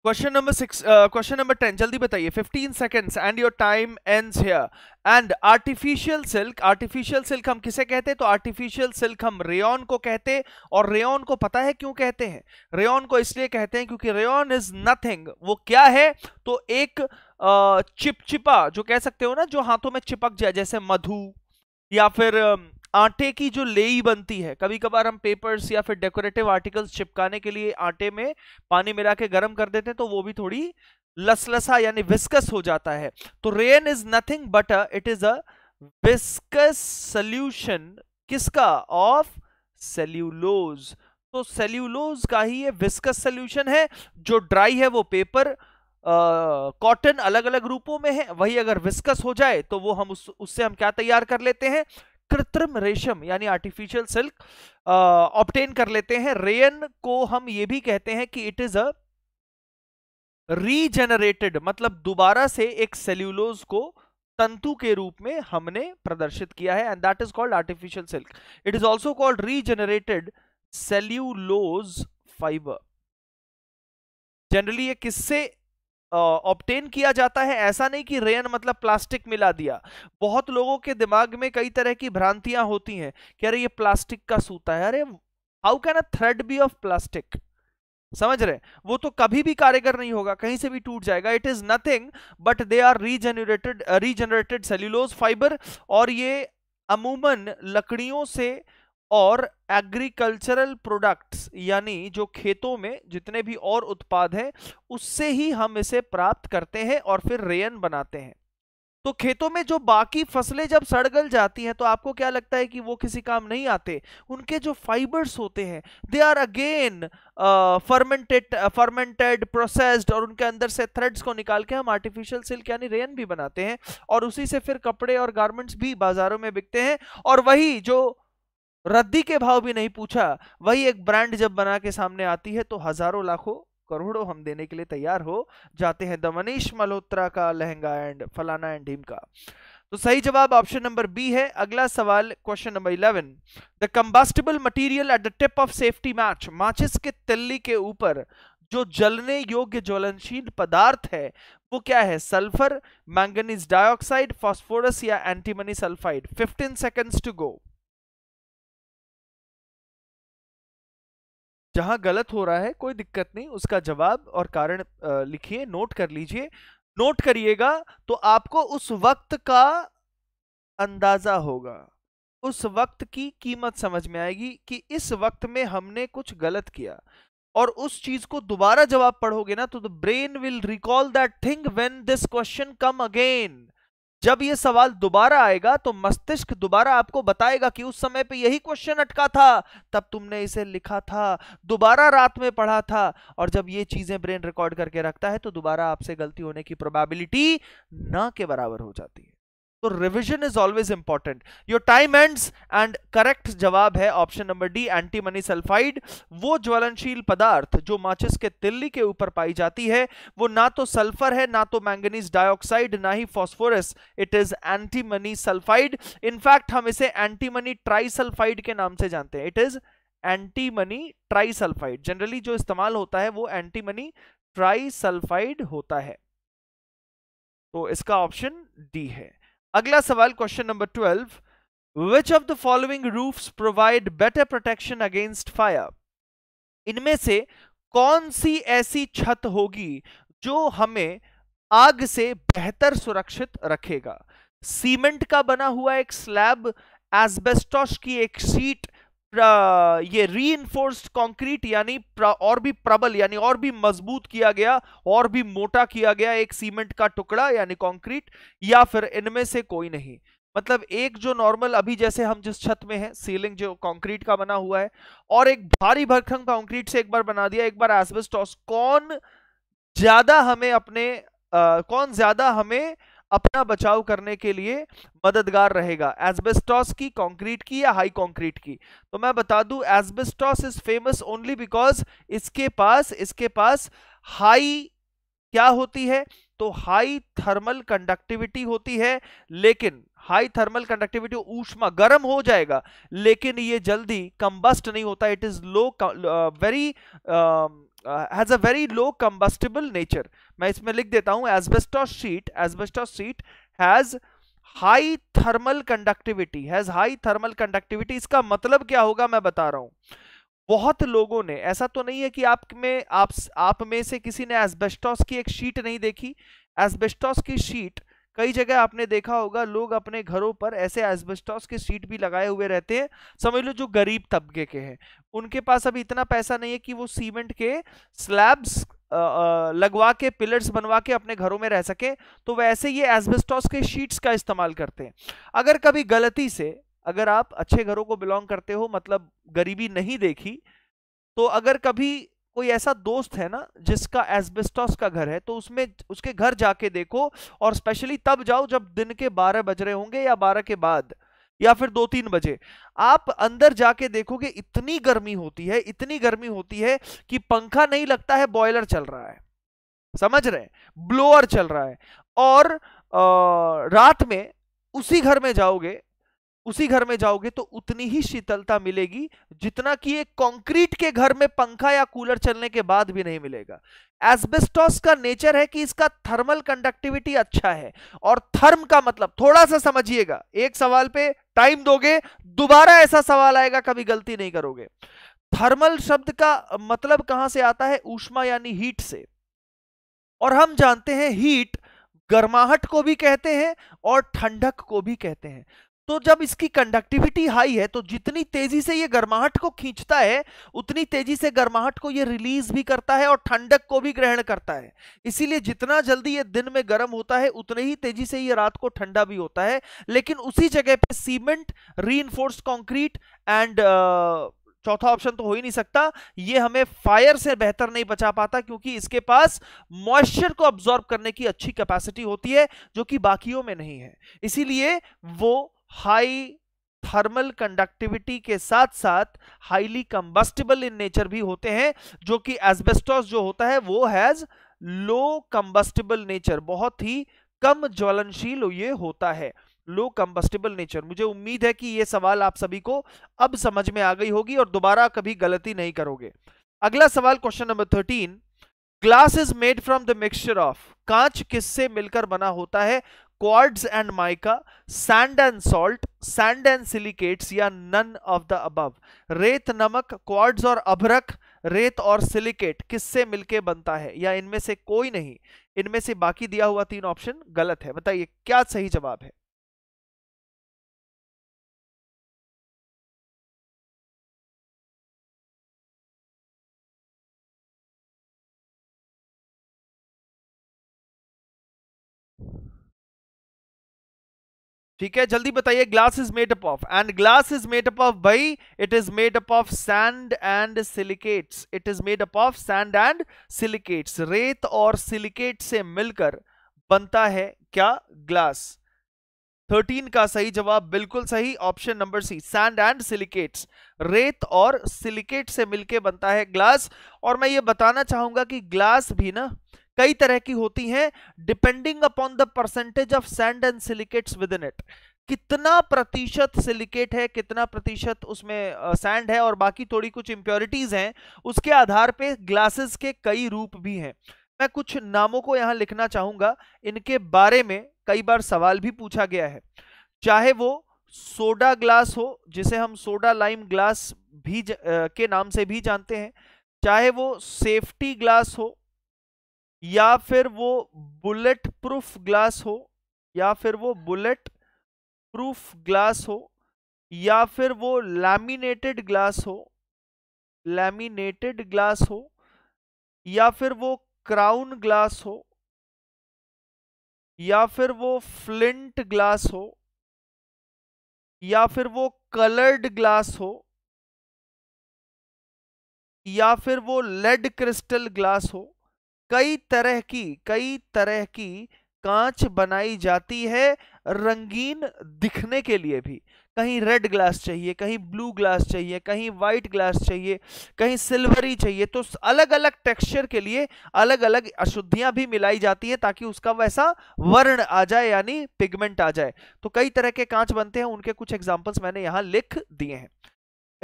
question number six question number ten जल्दी बताइए fifteen seconds and your time end here and artificial silk artificial silk हम किसे कहते हैं तो आर्टिफिशियल सिल्क हम रेन को कहते हैं और रेन को पता है क्यों कहते हैं रेन को इसलिए कहते हैं क्योंकि रेन इज नथिंग वो क्या है तो एक चिपचिपा जो कह सकते हो ना जो हाथों में चिपक जाए जैसे मधु या फिर uh, आटे की जो लेई बनती है कभी कभार हम पेपर्स या फिर डेकोरेटिव आर्टिकल्स चिपकाने के लिए आटे में पानी मिला के गर्म कर देते हैं तो वो भी थोड़ी लसलसा यानी विस्कस हो जाता है तो rayon is nothing but it is a viscous solution किसका ऑफ सेल्यूलोज तो सेल्यूलोज का ही ये विस्कस सल्यूशन है जो ड्राई है वो पेपर कॉटन uh, अलग अलग रूपों में है वही अगर विस्कस हो जाए तो वो हम उस उससे हम क्या तैयार कर लेते हैं कृत्रिम रेशम यानी आर्टिफिशियल सिल्क ऑप्टेन कर लेते हैं रेयन को हम ये भी कहते हैं कि इट इज अ रीजेनरेटेड मतलब दोबारा से एक सेल्यूलोज को तंतु के रूप में हमने प्रदर्शित किया है and that is called artificial silk it is also called regenerated cellulose fibre generally ये किससे ऑप्टेन किया जाता है ऐसा नहीं कि रेयन मतलब प्लास्टिक मिला दिया बहुत लोगों के दिमाग में कई तरह की भ्रांतियां होती हैं कि अरे ये प्लास्टिक का सूता है अरे how can a thread be of plastic समझ रहे वो तो कभी भी कारगर नहीं होगा कहीं से भी टूट जाएगा it is nothing but they are regenerated regenerated cellulose fibre और ये अमूमन लकड़ियों से और एग्रीकल्चरल प्रोडक्ट्स यानी जो खेतों में जितने भी और उत्पाद हैं उससे ही हम इसे प्राप्त करते हैं और फिर रेयन बनाते हैं तो खेतों में जो बाकी फसलें जब सड़गल जाती हैं तो आपको क्या लगता है कि वो किसी काम नहीं आते उनके जो फाइबर्स होते हैं they are again fermented fermented processed और उनके अंदर से थ्रेड्स को निकाल के हम आर्टिफिशियल सिल्क यानी रेन भी बनाते हैं और उसी से फिर कपड़े और गारमेंट्स भी बाजारों में बिकते हैं और वही जो रद्दी के भाव भी नहीं पूछा वही एक ब्रांड जब बना के सामने आती है तो हजारों लाखों करोड़ों हम देने के लिए तैयार हो जाते हैं द मनीष मल्होत्रा का लहंगा एंड फलाना एंड ढीम का तो सही जवाब ऑप्शन नंबर बी है अगला सवाल question number eleven the combustible material at the tip of safety match माचिस के तिल्ली के ऊपर जो जलने योग्य ज्वलनशील पदार्थ है वो क्या है सल्फर मैंगनीज डाइऑक्साइड फास्फोरस या antimony sulphide 15 seconds to go जहां गलत हो रहा है कोई दिक्कत नहीं उसका जवाब और कारण लिखिए नोट कर लीजिए नोट करिएगा तो आपको उस वक्त का अंदाजा होगा उस वक्त की कीमत समझ में आएगी कि इस वक्त में हमने कुछ गलत किया और उस चीज को दोबारा जवाब पढ़ोगे ना तो the brain will recall that thing when this question come again जब ये सवाल दोबारा आएगा तो मस्तिष्क दोबारा आपको बताएगा कि उस समय पे यही क्वेश्चन अटका था तब तुमने इसे लिखा था दोबारा रात में पढ़ा था और जब ये चीजें ब्रेन रिकॉर्ड करके रखता है तो दोबारा आपसे गलती होने की प्रोबेबिलिटी ना के बराबर हो जाती है तो revision is always important your time ends and correct जवाब है option number D antimony sulphide वो ज्वलनशील पदार्थ जो माचिस के तिल्ली के ऊपर पाई जाती है वो ना तो सल्फर है ना तो मैंगनीज डाइऑक्साइड ना ही phosphorus it is antimony sulphide in fact हम इसे एंटी मनी ट्राइसल्फाइड के नाम से जानते हैं it is antimony trisulphide generally जो इस्तेमाल होता है वो एंटी मनी ट्राइसल्फाइड होता है तो इसका ऑप्शन डी है अगला सवाल question number twelve which of the following roof provide better protection against fire इनमें से कौन सी ऐसी छत होगी जो हमें आग से बेहतर सुरक्षित रखेगा सीमेंट का बना हुआ एक स्लैब एस्बेस्टोस की एक सीट ये री कॉन्क्रीट यानी और भी प्रबल यानी और भी मजबूत किया गया और भी मोटा किया गया एक सीमेंट का टुकड़ा यानी कॉन्क्रीट या फिर इनमें से कोई नहीं मतलब एक जो नॉर्मल अभी जैसे हम जिस छत में है सीलिंग जो कंक्रीट का बना हुआ है और एक भारी भरखंग कंक्रीट से एक बार बना दिया एक बार एसबेस्टॉस कौन ज्यादा हमें अपने आ, कौन ज्यादा हमें अपना बचाव करने के लिए मददगार रहेगा एजबेस्टॉस की कंक्रीट की या हाई कंक्रीट की तो मैं बता दूं asbestos is famous only because इसके पास इसके पास हाई क्या होती है तो हाई थर्मल कंडक्टिविटी होती है लेकिन हाई थर्मल कंडक्टिविटी ऊष्मा गर्म हो जाएगा लेकिन ये जल्दी कंबस्ट नहीं होता it is low very has a very low combustible nature मैं इसमें लिख देता हूं asbestos sheet asbestos sheet has high thermal conductivity has high thermal conductivity इसका मतलब क्या होगा मैं बता रहा हूं बहुत लोगों ने ऐसा तो नहीं है कि आप में आप आप में से किसी ने एसबेस्टॉस की एक शीट नहीं देखी एसबेस्टॉस की शीट कई जगह आपने देखा होगा लोग अपने घरों पर ऐसे एसबेस्टॉस की शीट भी लगाए हुए रहते हैं समझ लो जो गरीब तबके के हैं उनके पास अभी इतना पैसा नहीं है कि वो सीमेंट के स्लैब्स लगवा के पिलर्स बनवा के अपने घरों में रह सकें तो वैसे ये एसबेस्टॉस के शीट्स का इस्तेमाल करते हैं अगर कभी गलती से अगर आप अच्छे घरों को बिलोंग करते हो मतलब गरीबी नहीं देखी तो अगर कभी कोई ऐसा दोस्त है ना जिसका एस्बेस्टॉस का घर है तो उसमें उसके घर जाके देखो और स्पेशली तब जाओ जब दिन के बारह बज रहे होंगे या बारह के बाद या फिर दो तीन बजे आप अंदर जाके देखोगे इतनी गर्मी होती है इतनी गर्मी होती है कि पंखा नहीं लगता है बॉयलर चल रहा है समझ रहे हैं ब्लोअर चल रहा है और आ, रात में उसी घर में जाओगे उसी घर में जाओगे तो उतनी ही शीतलता मिलेगी जितना कि एक कंक्रीट के घर में पंखा या कूलर चलने के बाद भी नहीं मिलेगा एस्बेस्टॉस का नेचर है कि इसका थर्मल कंडक्टिविटी अच्छा है और थर्म का मतलब थोड़ा सा समझिएगा एक सवाल पे टाइम दोगे दोबारा ऐसा सवाल आएगा कभी गलती नहीं करोगे थर्मल शब्द का मतलब कहां से आता है ऊष्मा यानी हीट से और हम जानते हैं हीट गर्माहट को भी कहते हैं और ठंडक को भी कहते हैं तो जब इसकी कंडक्टिविटी हाई है तो जितनी तेजी से ये गर्माहट को खींचता है उतनी तेजी से गर्माहट को ये रिलीज भी करता है और ठंडक को भी ग्रहण करता है इसीलिए जितना जल्दी ये दिन में गर्म होता है उतने ही तेजी से ये रात को ठंडा भी होता है लेकिन उसी जगह पे सीमेंट री कॉन्क्रीट एंड चौथा ऑप्शन तो हो ही नहीं सकता ये हमें फायर से बेहतर नहीं बचा पाता क्योंकि इसके पास मॉइस्चर को ऑब्जॉर्ब करने की अच्छी कैपेसिटी होती है जो कि बाकियों में नहीं है इसीलिए वो हाई थर्मल कंडक्टिविटी के साथ साथ हाईली कंबस्टिबल इन नेचर भी होते हैं जो कि एस्बेस्टॉस जो होता है वो हैज लो कंबस्टिबल नेचर बहुत ही कम ज्वलनशील ये होता है लो कंबस्टिबल नेचर मुझे उम्मीद है कि ये सवाल आप सभी को अब समझ में आ गई होगी और दोबारा कभी गलती नहीं करोगे अगला सवाल question number thirteen glass is made from the mixture of कांच किससे मिलकर बना होता है quartz and mica sand and salt sand and silicates या नन ऑफ द अबव रेत नमक क्वार्ड्स और अभरक रेत और सिलिकेट किससे मिलके बनता है या इनमें से कोई नहीं इनमें से बाकी दिया हुआ तीन ऑप्शन गलत है बताइए क्या सही जवाब है ठीक है जल्दी बताइए glass is made up of and glass is made up of भाई it is made up of sand and silicates it is made up of sand and silicates रेत और सिलिकेट से मिलकर बनता है क्या ग्लास थर्टीन का सही जवाब बिल्कुल सही option number C sand and silicates रेत और सिलिकेट से मिलके बनता है ग्लास और मैं ये बताना चाहूंगा कि ग्लास भी ना कई तरह की होती हैं depending upon the percentage of sand and silicates within it कितना प्रतिशत सिलिकेट है कितना प्रतिशत उसमें सैंड है और बाकी थोड़ी कुछ इंप्योरिटीज हैं उसके आधार पे ग्लासेस के कई रूप भी हैं मैं कुछ नामों को यहाँ लिखना चाहूंगा इनके बारे में कई बार सवाल भी पूछा गया है चाहे वो सोडा ग्लास हो जिसे हम सोडा लाइम ग्लास भी ज, के नाम से भी जानते हैं चाहे वो सेफ्टी ग्लास हो या फिर वो बुलेट प्रूफ ग्लास हो या फिर वो बुलेट प्रूफ ग्लास हो या फिर वो लैमिनेटेड ग्लास हो लैमिनेटेड ग्लास हो या फिर वो क्राउन ग्लास हो या फिर वो फ्लिंट ग्लास हो या फिर वो कलर्ड ग्लास हो या फिर वो लेड क्रिस्टल ग्लास हो कई तरह की कई तरह की कांच बनाई जाती है रंगीन दिखने के लिए भी कहीं रेड ग्लास चाहिए कहीं ब्लू ग्लास चाहिए कहीं वाइट ग्लास चाहिए कहीं सिल्वरी चाहिए तो अलग अलग टेक्सचर के लिए अलग अलग अशुद्धियां भी मिलाई जाती हैं ताकि उसका वैसा वर्ण आ जाए यानी पिगमेंट आ जाए तो कई तरह के कांच बनते हैं उनके कुछ एग्जाम्पल्स मैंने यहाँ लिख दिए हैं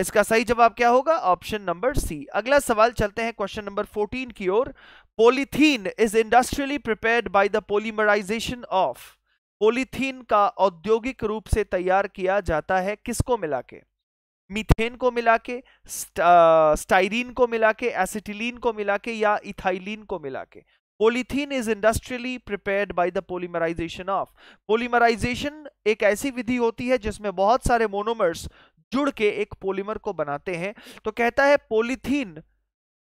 इसका सही जवाब क्या होगा ऑप्शन नंबर सी अगला सवाल चलते हैं क्वेश्चन नंबर फोर्टीन की ओर polythene is industrially prepared by the polymerization of polythene का औद्योगिक रूप से तैयार किया जाता है किसको मिला के मीथेन को मिला के स्टाइरिन को मिला के एसिटिलीन को मिला के या इथाइलिन को मिला के polythene is industrially prepared by the polymerization of polymerization एक ऐसी विधि होती है जिसमें बहुत सारे मोनोमर्स जुड़ के एक पोलीमर को बनाते हैं तो कहता है पोलिथीन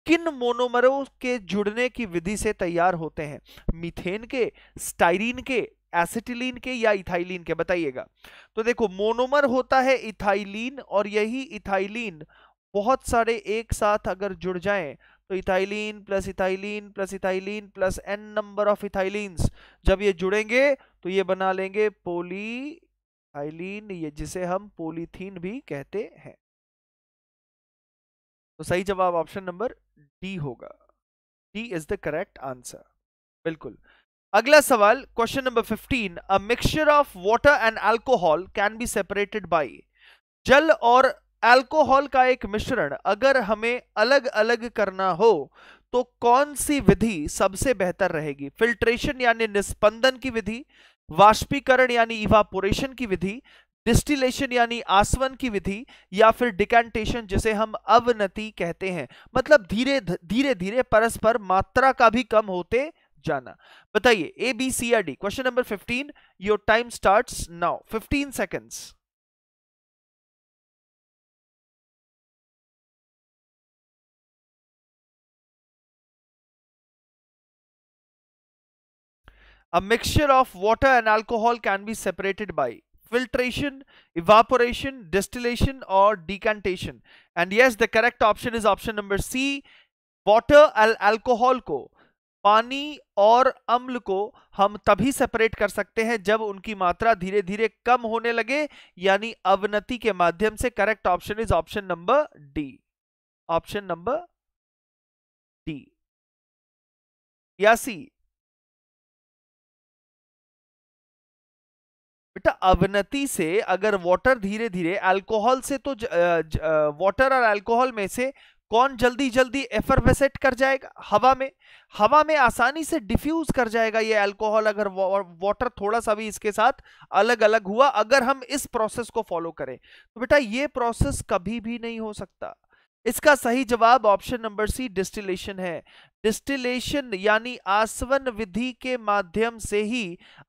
किन मोनोमरों के जुड़ने की विधि से तैयार होते हैं मीथेन के स्टाइरीन के एसिटिलीन के या इथाइलीन के बताइएगा तो देखो मोनोमर होता है इथाइलीन और यही इथाइलीन बहुत सारे एक साथ अगर जुड़ जाए तो ethylene plus ethylene plus ethylene plus N number of ethylene जब ये जुड़ेंगे तो ये बना लेंगे पोली ये जिसे हम पोलीथीन भी कहते हैं तो सही जवाब ऑप्शन नंबर डी होगा D is the correct answer बिल्कुल अगला सवाल question number 15 a mixture of water and alcohol can be separated by जल और अल्कोहल का एक मिश्रण अगर हमें अलग अलग करना हो तो कौन सी विधि सबसे बेहतर रहेगी फिल्ट्रेशन यानी निस्पंदन की विधि वाष्पीकरण यानी इवापोरेशन की विधि डिस्टिलेशन यानी आसवन की विधि या फिर डिकेंटेशन जिसे हम अवनति कहते हैं मतलब धीरे धीरे धीरे परस्पर मात्रा का भी कम होते जाना बताइए A B C or D question number 15 your time starts now 15 seconds a mixture of water and alcohol can be separated by filtration, evaporation, distillation or decantation. And yes, the correct option is option number C. Water al alcohol को पानी और अम्ल को हम तभी सेपरेट कर सकते हैं जब उनकी मात्रा धीरे धीरे कम होने लगे यानी अवनति के माध्यम से correct option is option number D option number D या सी बेटा अवनति से अगर वाटर धीरे धीरे अल्कोहल से तो ज, ज, वाटर और अल्कोहल में से कौन जल्दी जल्दी एफरवेसेट कर जाएगा हवा में हवा में आसानी से डिफ्यूज कर जाएगा ये अल्कोहल अगर वाटर थोड़ा सा भी इसके साथ अलग अलग हुआ अगर हम इस प्रोसेस को फॉलो करें तो बेटा ये प्रोसेस कभी भी नहीं हो सकता इसका सही जवाब ऑप्शन नंबर सी डिस्टिलेशन है डिस्टिलेशन यानी आसवन विधि के माध्यम से ही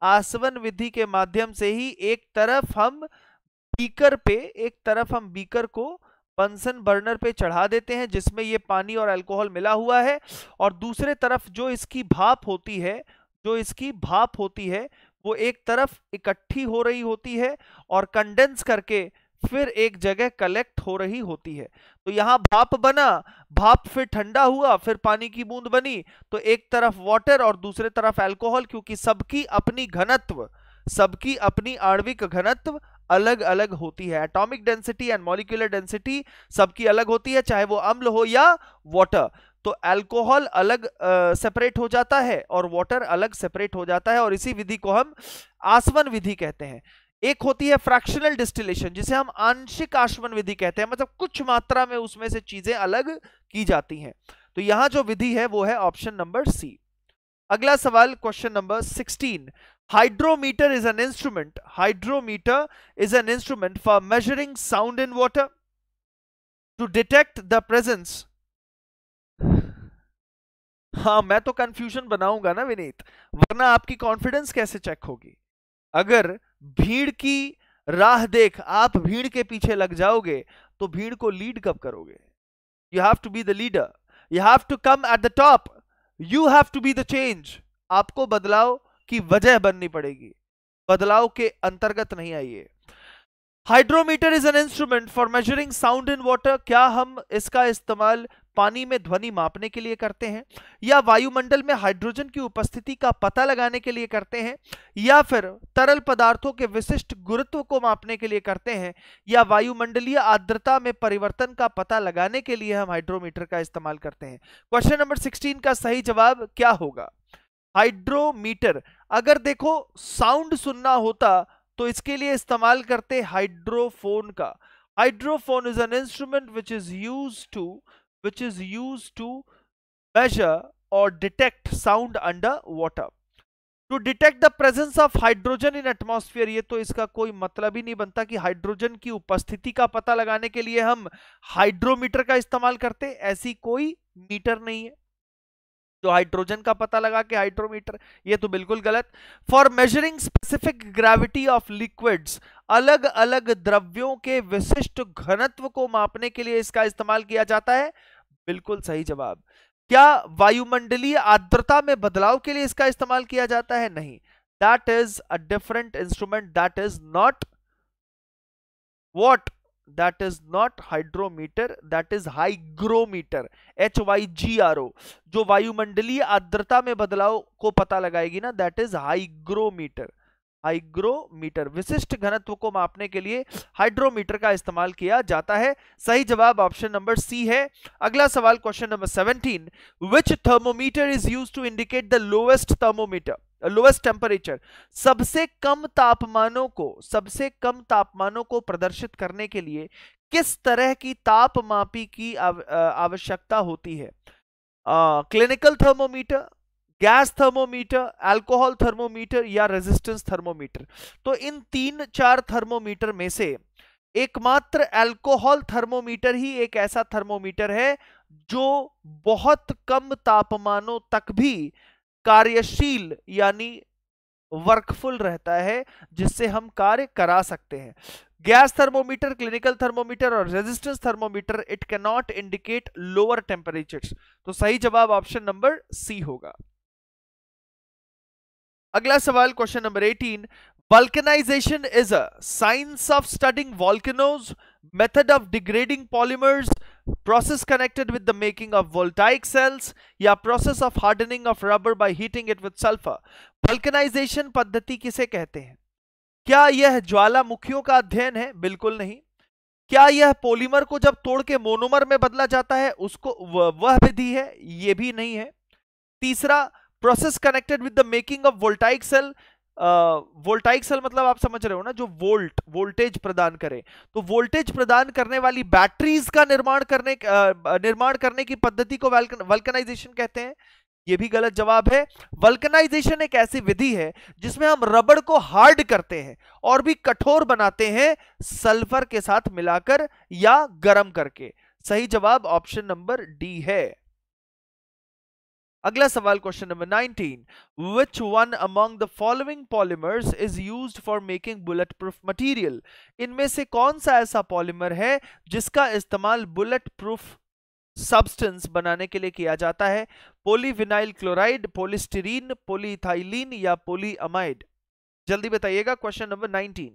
आसवन विधि के माध्यम से ही एक तरफ हम बीकर पे एक तरफ हम बीकर को पंसन बर्नर पे चढ़ा देते हैं जिसमें ये पानी और अल्कोहल मिला हुआ है और दूसरे तरफ जो इसकी भाप होती है जो इसकी भाप होती है वो एक तरफ इकट्ठी हो रही होती है और कंडेंस करके फिर एक जगह कलेक्ट हो रही होती है तो यहां भाप बना भाप फिर ठंडा हुआ फिर पानी की बूंद बनी तो एक तरफ वाटर और दूसरे तरफ अल्कोहल क्योंकि सबकी अपनी घनत्व सबकी अपनी आणविक घनत्व अलग अलग होती है atomic density and molecular density सबकी अलग होती है चाहे वो अम्ल हो या वाटर तो अल्कोहल अलग सेपरेट हो जाता है और वाटर अलग सेपरेट हो जाता है और इसी विधि को हम आसवन विधि कहते हैं एक होती है फ्रैक्शनल डिस्टिलेशन जिसे हम आंशिक आश्वन विधि कहते हैं मतलब कुछ मात्रा में उसमें से चीजें अलग की जाती हैं तो यहां जो विधि है वो है ऑप्शन नंबर सी अगला सवाल question number 16 hydrometer is an instrument hydrometer is an instrument for measuring sound in water to detect the presence हाँ मैं तो कंफ्यूजन बनाऊंगा ना विनीत वरना आपकी कॉन्फिडेंस कैसे चेक होगी अगर भीड़ की राह देख आप भीड़ के पीछे लग जाओगे तो भीड़ को लीड कब करोगे you have to be the leader you have to come at the top you have to be the change आपको बदलाव की वजह बननी पड़ेगी बदलाव के अंतर्गत नहीं आइए hydrometer is an instrument for measuring sound in water क्या हम इसका इस्तेमाल पानी में ध्वनि मापने के लिए करते हैं या वायुमंडल में हाइड्रोजन की उपस्थिति का पता लगाने के लिए करते हैं या फिर तरल पदार्थों के विशिष्ट गुरुत्व को मापने के लिए करते हैं या वायुमंडलीय आर्द्रता में परिवर्तन का पता लगाने के लिए हम हाइड्रोमीटर का इस्तेमाल करते हैं क्वेश्चन नंबर सिक्सटीन का सही जवाब क्या होगा हाइड्रोमीटर अगर देखो साउंड सुनना होता तो इसके लिए इस्तेमाल करते हाइड्रोफोन का hydrophone is an instrument which is use to which is used to measure or detect sound under water to detect the presence of hydrogen in atmosphere ये तो इसका कोई मतलब ही नहीं बनता कि हाइड्रोजन की उपस्थिति का पता लगाने के लिए हम हाइड्रोमीटर का इस्तेमाल करते ऐसी कोई मीटर नहीं है जो हाइड्रोजन का पता लगा के हाइड्रोमीटर ये तो बिल्कुल गलत for measuring specific gravity of liquid अलग अलग द्रव्यों के विशिष्ट घनत्व को मापने के लिए इसका इस्तेमाल किया जाता है बिल्कुल सही जवाब क्या वायुमंडलीय आर्द्रता में बदलाव के लिए इसका इस्तेमाल किया जाता है नहीं that is a different instrument that is not what that is not hydrometer that is hygrometer H Y G R O जो वायुमंडलीय आर्द्रता में बदलाव को पता लगाएगी ना दैट इज हाइग्रोमीटर हाइग्रोमीटर विशिष्ट घनत्व को मापने के लिए हाइड्रोमीटर का इस्तेमाल किया जाता है सही जवाब ऑप्शन नंबर सी है अगला सवाल question number 17 which thermometer is use to indicate the lowest thermometer lowest temperature सबसे कम तापमानों को सबसे कम तापमानों को प्रदर्शित करने के लिए किस तरह की तापमापी की आव, आवश्यकता होती है clinical thermometer gas thermometer alcohol thermometer या रेजिस्टेंस थर्मोमीटर तो इन तीन चार थर्मोमीटर में से एकमात्र अल्कोहल थर्मोमीटर ही एक ऐसा थर्मोमीटर है जो बहुत कम तापमानों तक भी कार्यशील यानी वर्कफुल रहता है जिससे हम कार्य करा सकते हैं गैस थर्मोमीटर क्लिनिकल थर्मोमीटर और resistance thermometer it can not indicate lower temperature तो सही जवाब ऑप्शन नंबर सी होगा अगला सवाल question number 18 vulcanization is a science of studying volcanoes method of degrading polymers process connected with the making of voltaic cells या process of hardening of rubber by heating it with sulphur vulcanization पद्धति किसे कहते हैं क्या यह ज्वालामुखियों का अध्ययन है बिल्कुल नहीं क्या यह पॉलीमर को जब तोड़ के मोनोमर में बदला जाता है उसको वह विधि है यह भी नहीं है तीसरा process connected with the making of voltaic cell voltaic cell मतलब आप समझ रहे हो ना जो वोल्ट वोल्टेज प्रदान करे तो वोल्टेज प्रदान करने वाली बैटरीज का निर्माण करने uh, निर्माण करने की पद्धति को वल्कनाइजेशन कहते हैं ये भी गलत जवाब है वल्कनाइजेशन एक ऐसी विधि है जिसमें हम रबड़ को हार्ड करते हैं और भी कठोर बनाते हैं सल्फर के साथ मिलाकर या गर्म करके सही जवाब ऑप्शन नंबर डी है अगला सवाल question number 19 which one among the following polymers is used for making bullet proof material इनमें से कौन सा ऐसा पॉलीमर है जिसका इस्तेमाल बुलेट प्रूफ सब्सटेंस बनाने के लिए किया जाता है पोलीविनाइल क्लोराइड पोलिस्टीरिन पोलीथाइलिन या पोलीअमाइड जल्दी बताइएगा question number 19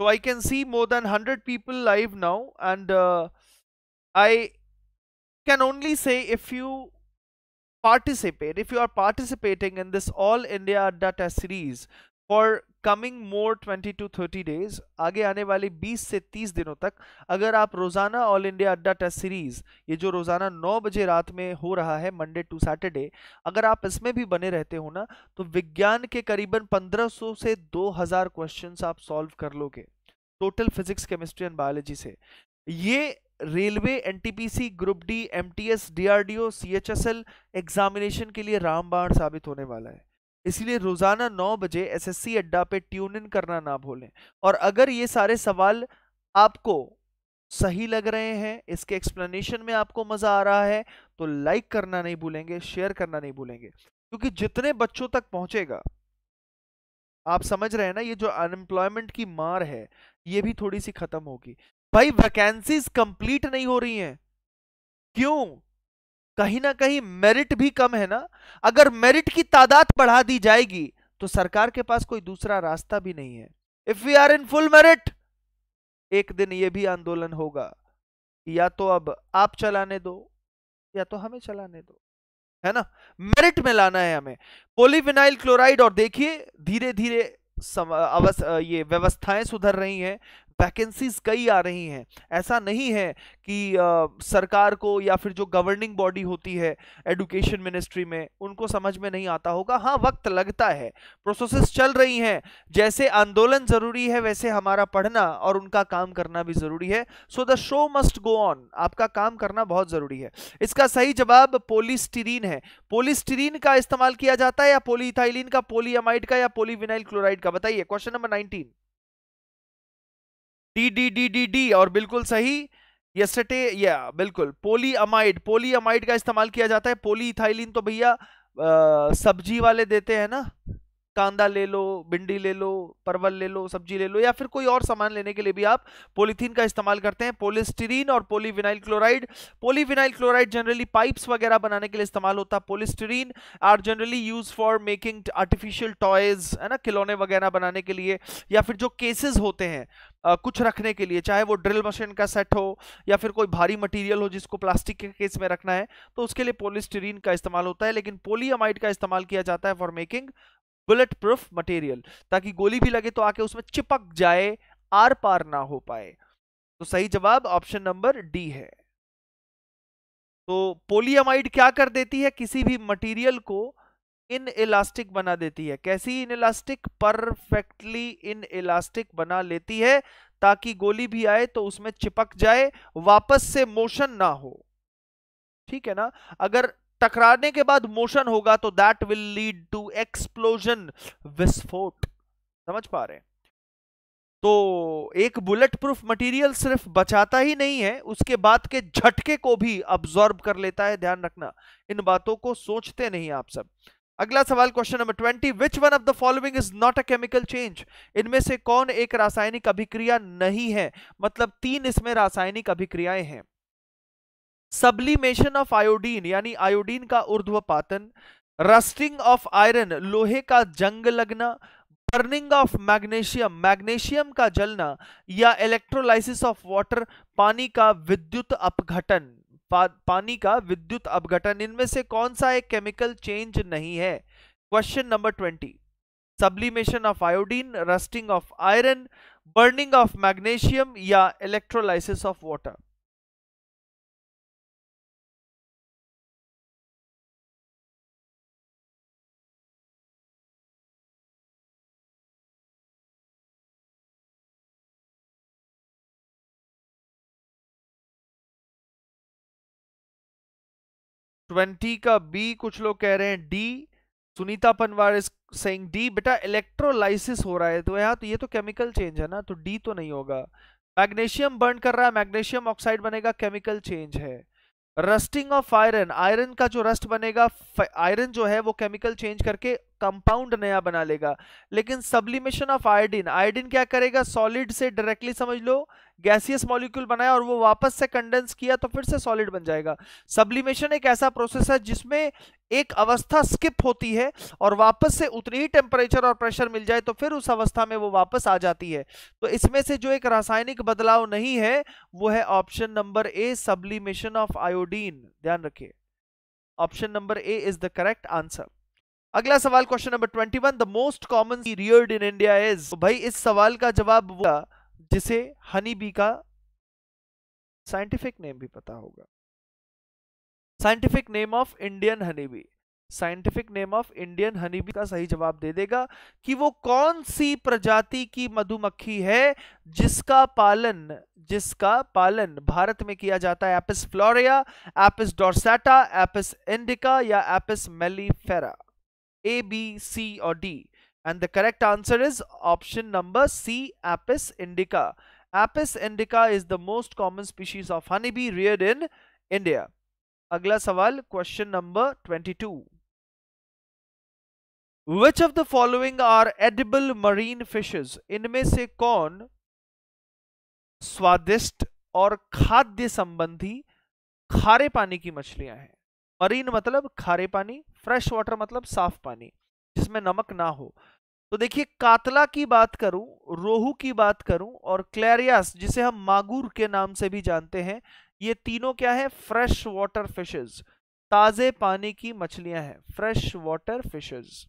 So I can see more than 100 people live now and uh, I can only say if you participate, if you are participating in this All India Adda Test series for coming more 20 to 30 days आगे आने वाले 20 से 30 दिनों तक अगर आप रोज़ाना all India Adda test series ये जो रोज़ाना 9 बजे रात में हो रहा है मंडे टू सैटरडे अगर आप इसमें भी बने रहते हो ना तो विज्ञान के करीबन 1500 से 2000 क्वेश्चन आप सॉल्व कर लोगे total physics chemistry and biology से ये railway NTPC group D MTS DRDO CHSL examination के लिए रामबाण साबित होने वाला है इसलिए रोजाना नौ बजे एसएससी अड्डा पे ट्यून इन करना ना भूलें और अगर ये सारे सवाल आपको सही लग रहे हैं इसके एक्सप्लेनेशन में आपको मजा आ रहा है तो लाइक करना नहीं भूलेंगे शेयर करना नहीं भूलेंगे क्योंकि जितने बच्चों तक पहुंचेगा आप समझ रहे हैं ना ये जो अनएम्प्लॉयमेंट की मार है ये भी थोड़ी सी खत्म होगी भाई वैकेंसीज कंप्लीट नहीं हो रही हैं क्यों कहीं ना कहीं मेरिट भी कम है ना अगर मेरिट की तादाद बढ़ा दी जाएगी तो सरकार के पास कोई दूसरा रास्ता भी नहीं है if we are in full merit एक दिन यह भी आंदोलन होगा या तो अब आप चलाने दो या तो हमें चलाने दो है ना मेरिट में लाना है हमें पोलिविनाइल क्लोराइड और देखिए धीरे धीरे ये व्यवस्थाएं सुधर रही हैं वैकेंसीज कई आ रही हैं ऐसा नहीं है कि आ, सरकार को या फिर जो गवर्निंग बॉडी होती है एडुकेशन मिनिस्ट्री में उनको समझ में नहीं आता होगा हाँ वक्त लगता है प्रोसेस चल रही हैं जैसे आंदोलन ज़रूरी है वैसे हमारा पढ़ना और उनका काम करना भी ज़रूरी है so the show must go on आपका काम करना बहुत ज़रूरी है इसका सही जवाब पोलिस्टीरिन है पोलिस्टीरिन का इस्तेमाल किया जाता है या पोलीथाइलिन का पोलीमाइड का या पोलीविनाइल क्लोराइड का बताइए question number nineteen D D D D D और बिल्कुल सही यस्टे या बिल्कुल पोलीअमाइड पोलीअमाइड का इस्तेमाल किया जाता है पोली इथाइलिन तो भैया सब्जी वाले देते हैं ना कांदा ले लो भिंडी ले लो परवल ले लो सब्जी ले लो या फिर कोई और सामान लेने के लिए भी आप पोलीथीन का इस्तेमाल करते हैं पोलिस्टीरिन और polyvinyl chloride polyvinyl chloride generally pipes वगैरह बनाने के लिए इस्तेमाल होता है polystyrene are generally use for making artificial toys है ना खिलौने वगैरह बनाने के लिए या फिर जो केसेस होते हैं आ, कुछ रखने के लिए चाहे वो ड्रिल मशीन का सेट हो या फिर कोई भारी मटेरियल हो जिसको प्लास्टिक के केस में रखना है तो उसके लिए पोलिस्टीरिन का इस्तेमाल होता है लेकिन पोलियमाइड का इस्तेमाल किया जाता है for making bullet proof material ताकि गोली भी लगे तो आके उसमें चिपक जाए आर पार ना हो पाए तो सही जवाब ऑप्शन नंबर डी है तो पोलियामाइड क्या कर देती है किसी भी मटेरियल को इन इलास्टिक बना देती है कैसी inelastic perfectly inelastic बना लेती है ताकि गोली भी आए तो उसमें चिपक जाए वापस से मोशन ना हो ठीक है ना अगर टकराने के बाद मोशन होगा तो that will lead to explosion विस्फोट समझ पा रहे तो एक बुलेट प्रूफ मटेरियल सिर्फ बचाता ही नहीं है उसके बाद के झटके को भी अब्जॉर्ब कर लेता है ध्यान रखना इन बातों को सोचते नहीं आप सब अगला सवाल question number twenty which one of the following is not a chemical change इनमें से कौन एक रासायनिक अभिक्रिया नहीं है मतलब तीन इसमें रासायनिक अभिक्रियाएं हैं सब्लिमेशन ऑफ आयोडीन यानी आयोडीन का ऊर्ध्वपातन रस्टिंग ऑफ आयरन लोहे का जंग लगना बर्निंग ऑफ मैग्नेशियम मैग्नेशियम का जलना या इलेक्ट्रोलाइसिस ऑफ वाटर पानी का विद्युत अपघटन पा, पानी का विद्युत अपघटन इनमें से कौन सा एक केमिकल चेंज नहीं है question number twenty sublimation of iodine rusting of iron burning of magnesium या इलेक्ट्रोलाइसिस ऑफ वाटर ट्वेंटी का बी कुछ लोग कह रहे हैं D Sunita Panwar saying D बेटा इलेक्ट्रोलाइसिस हो रहा है तो यहाँ तो ये तो केमिकल चेंज है ना तो डी तो नहीं होगा मैग्नीशियम बर्न कर रहा है मैग्नीशियम ऑक्साइड बनेगा केमिकल चेंज है रस्टिंग ऑफ आयरन आयरन का जो रस्ट बनेगा आयरन जो है वो केमिकल चेंज करके कंपाउंड नया बना लेगा लेकिन सब्लिमेशन ऑफ आयोडीन आयोडीन क्या करेगा सॉलिड से डायरेक्टली समझ लो गैसियस मॉलिक्यूल बनाया और वो वापस से कंडेंस किया तो फिर से सॉलिड बन जाएगा सब्लिमेशन एक ऐसा प्रोसेस है जिसमें एक अवस्था स्किप होती है और वापस से उतनी ही टेम्परेचर और प्रेशर मिल जाए तो फिर उस अवस्था में वो वापस आ जाती है तो इसमें से जो एक रासायनिक बदलाव नहीं है वो है option number A sublimation of iodine ध्यान रखिए option number A is the correct answer अगला सवाल question number twenty one the most common reared in India is भाई इस सवाल का जवाब जिसे हनी बी का साइंटिफिक नेम भी पता होगा scientific name of Indian honeybee scientific name of Indian honeybee का सही जवाब दे देगा कि वो कौन सी प्रजाति की मधुमक्खी है जिसका पालन जिसका पालन भारत में किया जाता है Apis florea Apis dorsata Apis indica या Apis mellifera A B C और D and the correct answer is option number C Apis indica Apis indica is the most common species of honeybee rear in India अगला सवाल question number two which of the following are edible marine fishes इनमें से कौन स्वादिष्ट और खाद्य संबंधी खारे पानी की मछलियां हैं मरीन मतलब खारे पानी फ्रेश वाटर मतलब साफ पानी जिसमें नमक ना हो तो देखिए कातला की बात करूं रोहू की बात करूं और क्लैरियास जिसे हम मागूर के नाम से भी जानते हैं ये तीनों क्या है फ्रेश वाटर फिशेज ताजे पानी की मछलियां हैं फ्रेश वाटर फिशेज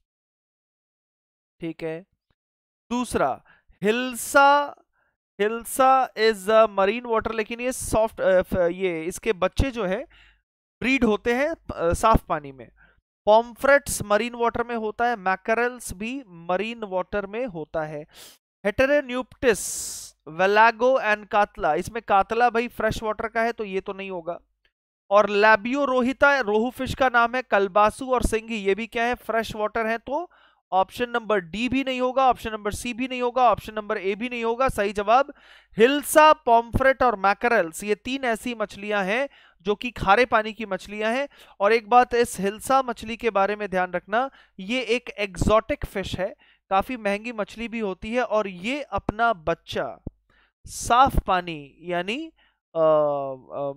ठीक है दूसरा hilsa hilsa is marine water लेकिन ये सॉफ्ट ये इसके बच्चे जो है ब्रीड होते हैं साफ पानी में पॉम्फ्रेट्स मरीन वाटर में होता है मैकरल्स भी मरीन वाटर में होता है हेटेरेन्यूप्टिस वेलागो एंड कातला इसमें कातला भाई फ्रेश वाटर का है तो ये तो नहीं होगा और लैबियो रोहिता रोहू फिश का नाम है कलबासू और सिंगी ये भी क्या है फ्रेश वाटर है तो ऑप्शन नंबर डी भी नहीं होगा ऑप्शन नंबर सी भी नहीं होगा ऑप्शन नंबर ए भी नहीं होगा सही जवाब हिल्सा पॉम्फ्रेट और मैकरल्स ये तीन ऐसी मछलियां हैं जो कि खारे पानी की मछलियां हैं और एक बात इस हिल्सा मछली के बारे में ध्यान रखना ये एक एग्जॉटिक फिश है काफ़ी महंगी मछली भी होती है और ये अपना बच्चा साफ पानी यानी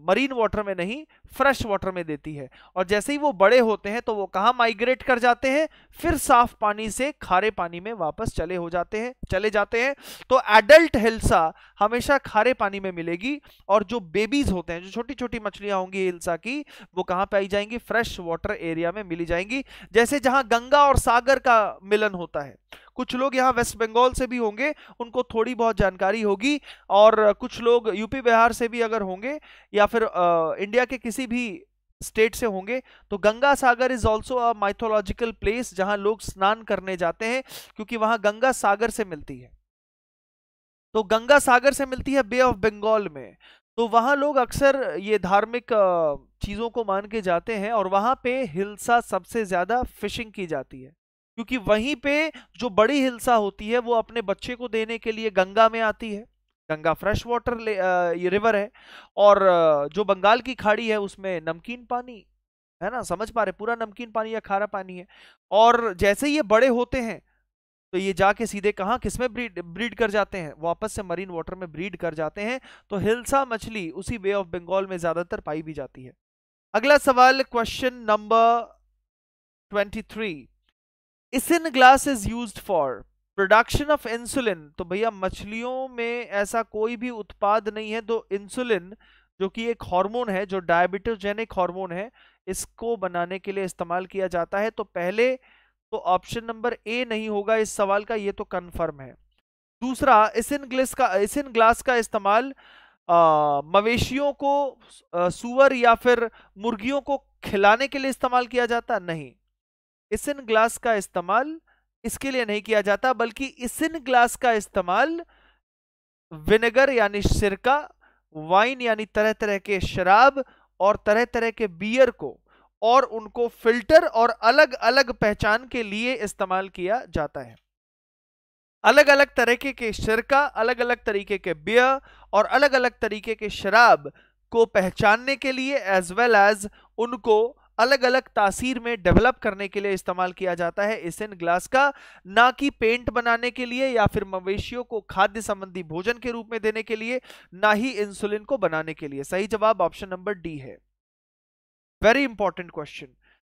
मरीन वाटर में नहीं फ्रेश वाटर में देती है और जैसे ही वो बड़े होते हैं तो वो कहाँ माइग्रेट कर जाते हैं फिर साफ पानी से खारे पानी में वापस चले हो जाते हैं चले जाते हैं तो एडल्ट हिल्सा हमेशा खारे पानी में मिलेगी और जो बेबीज होते हैं जो छोटी छोटी मछलियाँ होंगी हिल्सा की वो कहाँ पाई जाएंगी फ्रेश वाटर एरिया में मिली जाएंगी जैसे जहाँ गंगा और सागर का मिलन होता है कुछ लोग यहाँ वेस्ट बंगाल से भी होंगे उनको थोड़ी बहुत जानकारी होगी और कुछ लोग यूपी बिहार से भी अगर होंगे या फिर आ, इंडिया के किसी भी स्टेट से होंगे तो Ganga Sagar is also a mythological place जहां लोग स्नान करने जाते हैं क्योंकि वहां गंगा सागर से मिलती है तो गंगा सागर से मिलती है बे ऑफ बंगाल में तो वहाँ लोग अक्सर ये धार्मिक चीज़ों को मान के जाते हैं और वहाँ पे हिलसा सबसे ज़्यादा फिशिंग की जाती है क्योंकि वहीं पे जो बड़ी हिलसा होती है वो अपने बच्चे को देने के लिए गंगा में आती है गंगा फ्रेश वाटर ले, आ, ये रिवर है और जो बंगाल की खाड़ी है उसमें नमकीन पानी है ना समझ पा रहे पूरा नमकीन पानी या खारा पानी है और जैसे ये बड़े होते हैं तो ये जाके सीधे कहाँ किसमें ब्रीड ब्रीड कर जाते हैं वापस से मरीन वाटर में ब्रीड कर जाते हैं तो हिल्सा मछली उसी वे ऑफ बंगाल में ज्यादातर पाई भी जाती है अगला सवाल question number twenty three isinglass is use for production of insulin तो भैया मछलियों में ऐसा कोई भी उत्पाद नहीं है तो इंसुलिन जो कि एक हार्मोन है जो डायबिटोजेनिक हार्मोन है इसको बनाने के लिए इस्तेमाल किया जाता है तो पहले तो ऑप्शन नंबर ए नहीं होगा इस सवाल का ये तो कन्फर्म है दूसरा इसिन ग्लिस का इसिन ग्लास का इस्तेमाल मवेशियों को सुअर या फिर मुर्गियों को खिलाने के लिए इस्तेमाल किया जाता नहीं इसिन ग्लास का इस्तेमाल इसके लिए नहीं किया जाता बल्कि इसिन ग्लास का इस्तेमाल विनेगर यानी सिरका वाइन यानी तरह तरह के शराब और तरह तरह के बियर को और उनको फिल्टर और अलग अलग पहचान के लिए इस्तेमाल किया जाता है अलग अलग तरीके के शिरका अलग अलग तरीके के बियर और अलग अलग तरीके के शराब को पहचानने के लिए एज वेल एज उनको अलग अलग तासीर में डेवलप करने के लिए इस्तेमाल किया जाता है इसेन ग्लास का ना कि पेंट बनाने के लिए या फिर मवेशियों को खाद्य संबंधी भोजन के रूप में देने के लिए ना ही इंसुलिन को बनाने के लिए सही जवाब ऑप्शन नंबर डी है वेरी इंपॉर्टेंट क्वेश्चन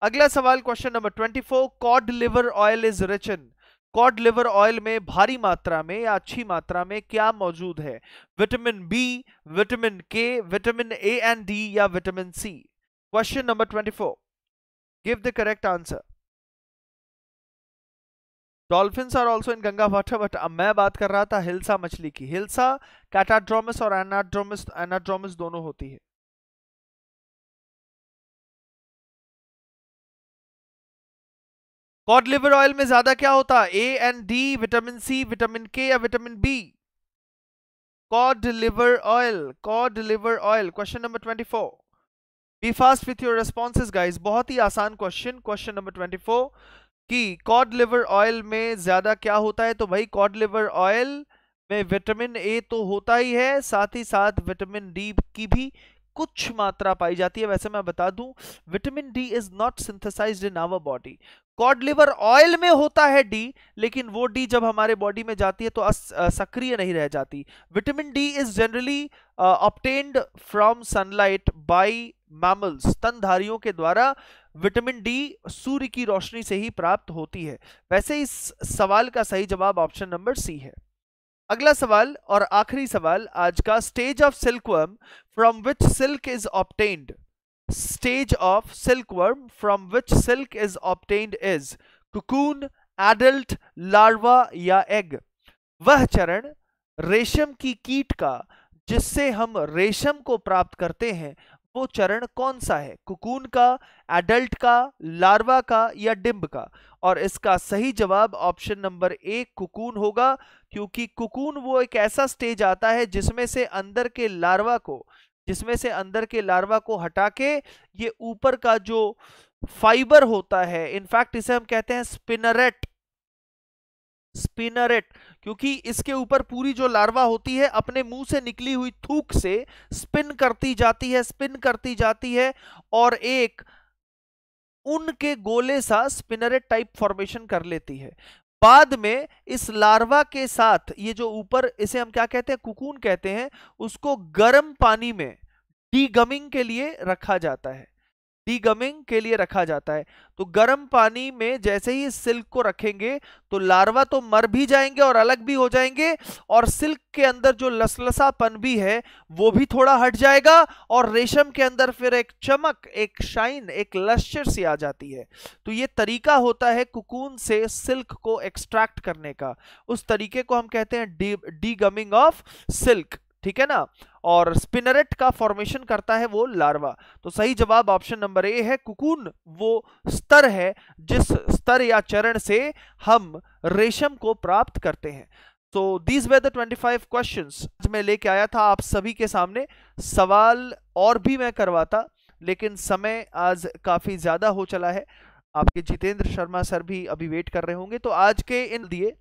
अगला सवाल question number twenty four cod liver oil is rich in cod liver oil में भारी मात्रा में या अच्छी मात्रा में क्या मौजूद है vitamin B vitamin K vitamin A and D या vitamin C Question number 24. Give the correct answer. Dolphin are also in Ganga water but अब मैं बात कर रहा था हिल्सा मछली की हिल्सा कैटाड्रोमिस और एनाड्रोमिस एनाड्रोमिस दोनों होती है कॉड लिवर ऑयल में ज्यादा क्या होता है A and D vitamin C vitamin K या vitamin B cod liver oil cod liver oil question number twenty four be fast with your responses guys बहुत ही आसान question question number twenty four कि कॉड लिवर ऑयल में ज़्यादा क्या होता है तो भाई कॉड लिवर ऑयल में विटामिन ए तो होता ही है साथ ही साथ विटामिन डी की भी कुछ मात्रा पाई जाती है वैसे मैं बता दूं vitamin D is not synthesized in our body cod liver oil में होता है डी लेकिन वो डी जब हमारे बॉडी में जाती है तो सक्रिय नहीं रह जाती vitamin D is generally obtained from sunlight by mammals स्तनधारियों के द्वारा विटामिन डी सूर्य की रोशनी से ही प्राप्त होती है वैसे इस सवाल का सही जवाब ऑप्शन नंबर सी है अगला सवाल और आखिरी सवाल आज का stage of silkworm from which silk is obtained stage of silkworm from which silk is obtained is cocoon adult larva या एग वह चरण रेशम की कीट का जिससे हम रेशम को प्राप्त करते हैं वो चरण कौन सा है कुकून का एडल्ट का लार्वा का या डिम्ब का और इसका सही जवाब ऑप्शन नंबर ए कुकून होगा क्योंकि कुकून वो एक ऐसा स्टेज आता है जिसमें से अंदर के लार्वा को जिसमें से अंदर के लार्वा को हटा के ये ऊपर का जो फाइबर होता है इनफैक्ट इसे हम कहते हैं स्पिनरेट स्पिनरेट क्योंकि इसके ऊपर पूरी जो लार्वा होती है अपने मुंह से निकली हुई थूक से स्पिन करती जाती है स्पिन करती जाती है और एक उनके गोले सा स्पिनरेट टाइप फॉर्मेशन कर लेती है बाद में इस लार्वा के साथ ये जो ऊपर इसे हम क्या कहते हैं कुकून कहते हैं उसको गर्म पानी में डीगमिंग के लिए रखा जाता है डीगमिंग के लिए रखा जाता है तो गर्म पानी में जैसे ही सिल्क को रखेंगे तो लार्वा तो मर भी जाएंगे और अलग भी हो जाएंगे और सिल्क के अंदर जो लसलसापन भी है वो भी थोड़ा हट जाएगा और रेशम के अंदर फिर एक चमक एक शाइन एक लश्चर सी आ जाती है तो ये तरीका होता है कुकून से सिल्क को एक्सट्रैक्ट करने का उस तरीके को हम कहते हैं डी डीगमिंग ऑफ सिल्क ठीक है ना और स्पिनरेट का फॉर्मेशन करता है वो लार्वा तो सही जवाब ऑप्शन नंबर ए है कुकुन वो स्तर है जिस स्तर या चरण से हम रेशम को प्राप्त करते हैं तो these were the five question मैं लेके आया था आप सभी के सामने सवाल और भी मैं करवाता लेकिन समय आज काफी ज्यादा हो चला है आपके जितेंद्र शर्मा सर भी अभी वेट कर रहे होंगे तो आज के इन दिए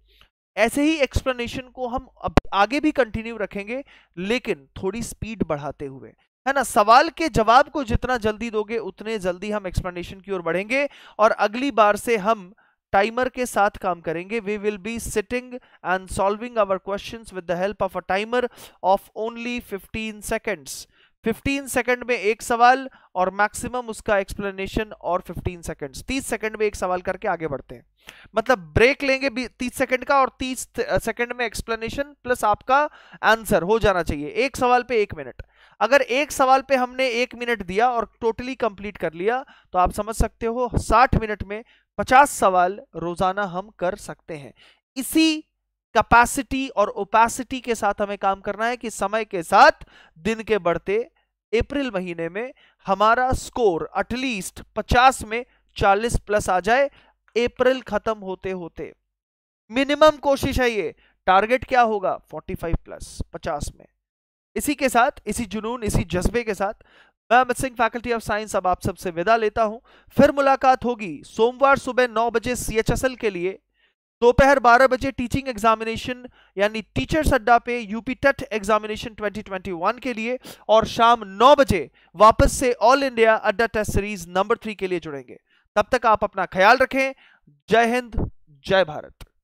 ऐसे ही एक्सप्लेनेशन को हम अब आगे भी कंटिन्यू रखेंगे लेकिन थोड़ी स्पीड बढ़ाते हुए है ना सवाल के जवाब को जितना जल्दी दोगे उतने जल्दी हम एक्सप्लेनेशन की ओर बढ़ेंगे और अगली बार से हम टाइमर के साथ काम करेंगे we will be sitting and solving our questions with the help of a timer of only 15 seconds 15 second में एक सवाल और मैक्सिमम उसका एक्सप्लेनेशन और 15 सेकंड्स 30 सेकंड में एक सवाल करके आगे बढ़ते हैं मतलब ब्रेक लेंगे 30 सेकंड का और 30 सेकंड में एक्सप्लेनेशन प्लस आपका आंसर हो जाना चाहिए एक सवाल पे एक मिनट अगर एक सवाल पे हमने एक मिनट दिया और टोटली कंप्लीट कर लिया तो आप समझ सकते हो साठ मिनट में पचास सवाल रोजाना हम कर सकते हैं इसी कैपेसिटी और ओपेसिटी के साथ हमें काम करना है कि समय के साथ दिन के बढ़ते अप्रैल महीने में हमारा स्कोर एटलीस्ट 50 में 40 प्लस आ जाए अप्रैल खत्म होते होते मिनिमम कोशिश है ये टारगेट क्या होगा 45 प्लस 50 में इसी के साथ इसी जुनून इसी जज्बे के साथ मैं Amit Singh faculty of science अब आप सबसे विदा लेता हूं फिर मुलाकात होगी सोमवार सुबह नौ बजे सीएचएसएल के लिए दोपहर बारह बजे टीचिंग एग्जामिनेशन यानी टीचर्स अड्डा पे यूपी टेट एग्जामिनेशन 2021 के लिए और शाम नौ बजे वापस से all India Adda test series number three के लिए जुड़ेंगे तब तक आप अपना ख्याल रखें जय हिंद जय भारत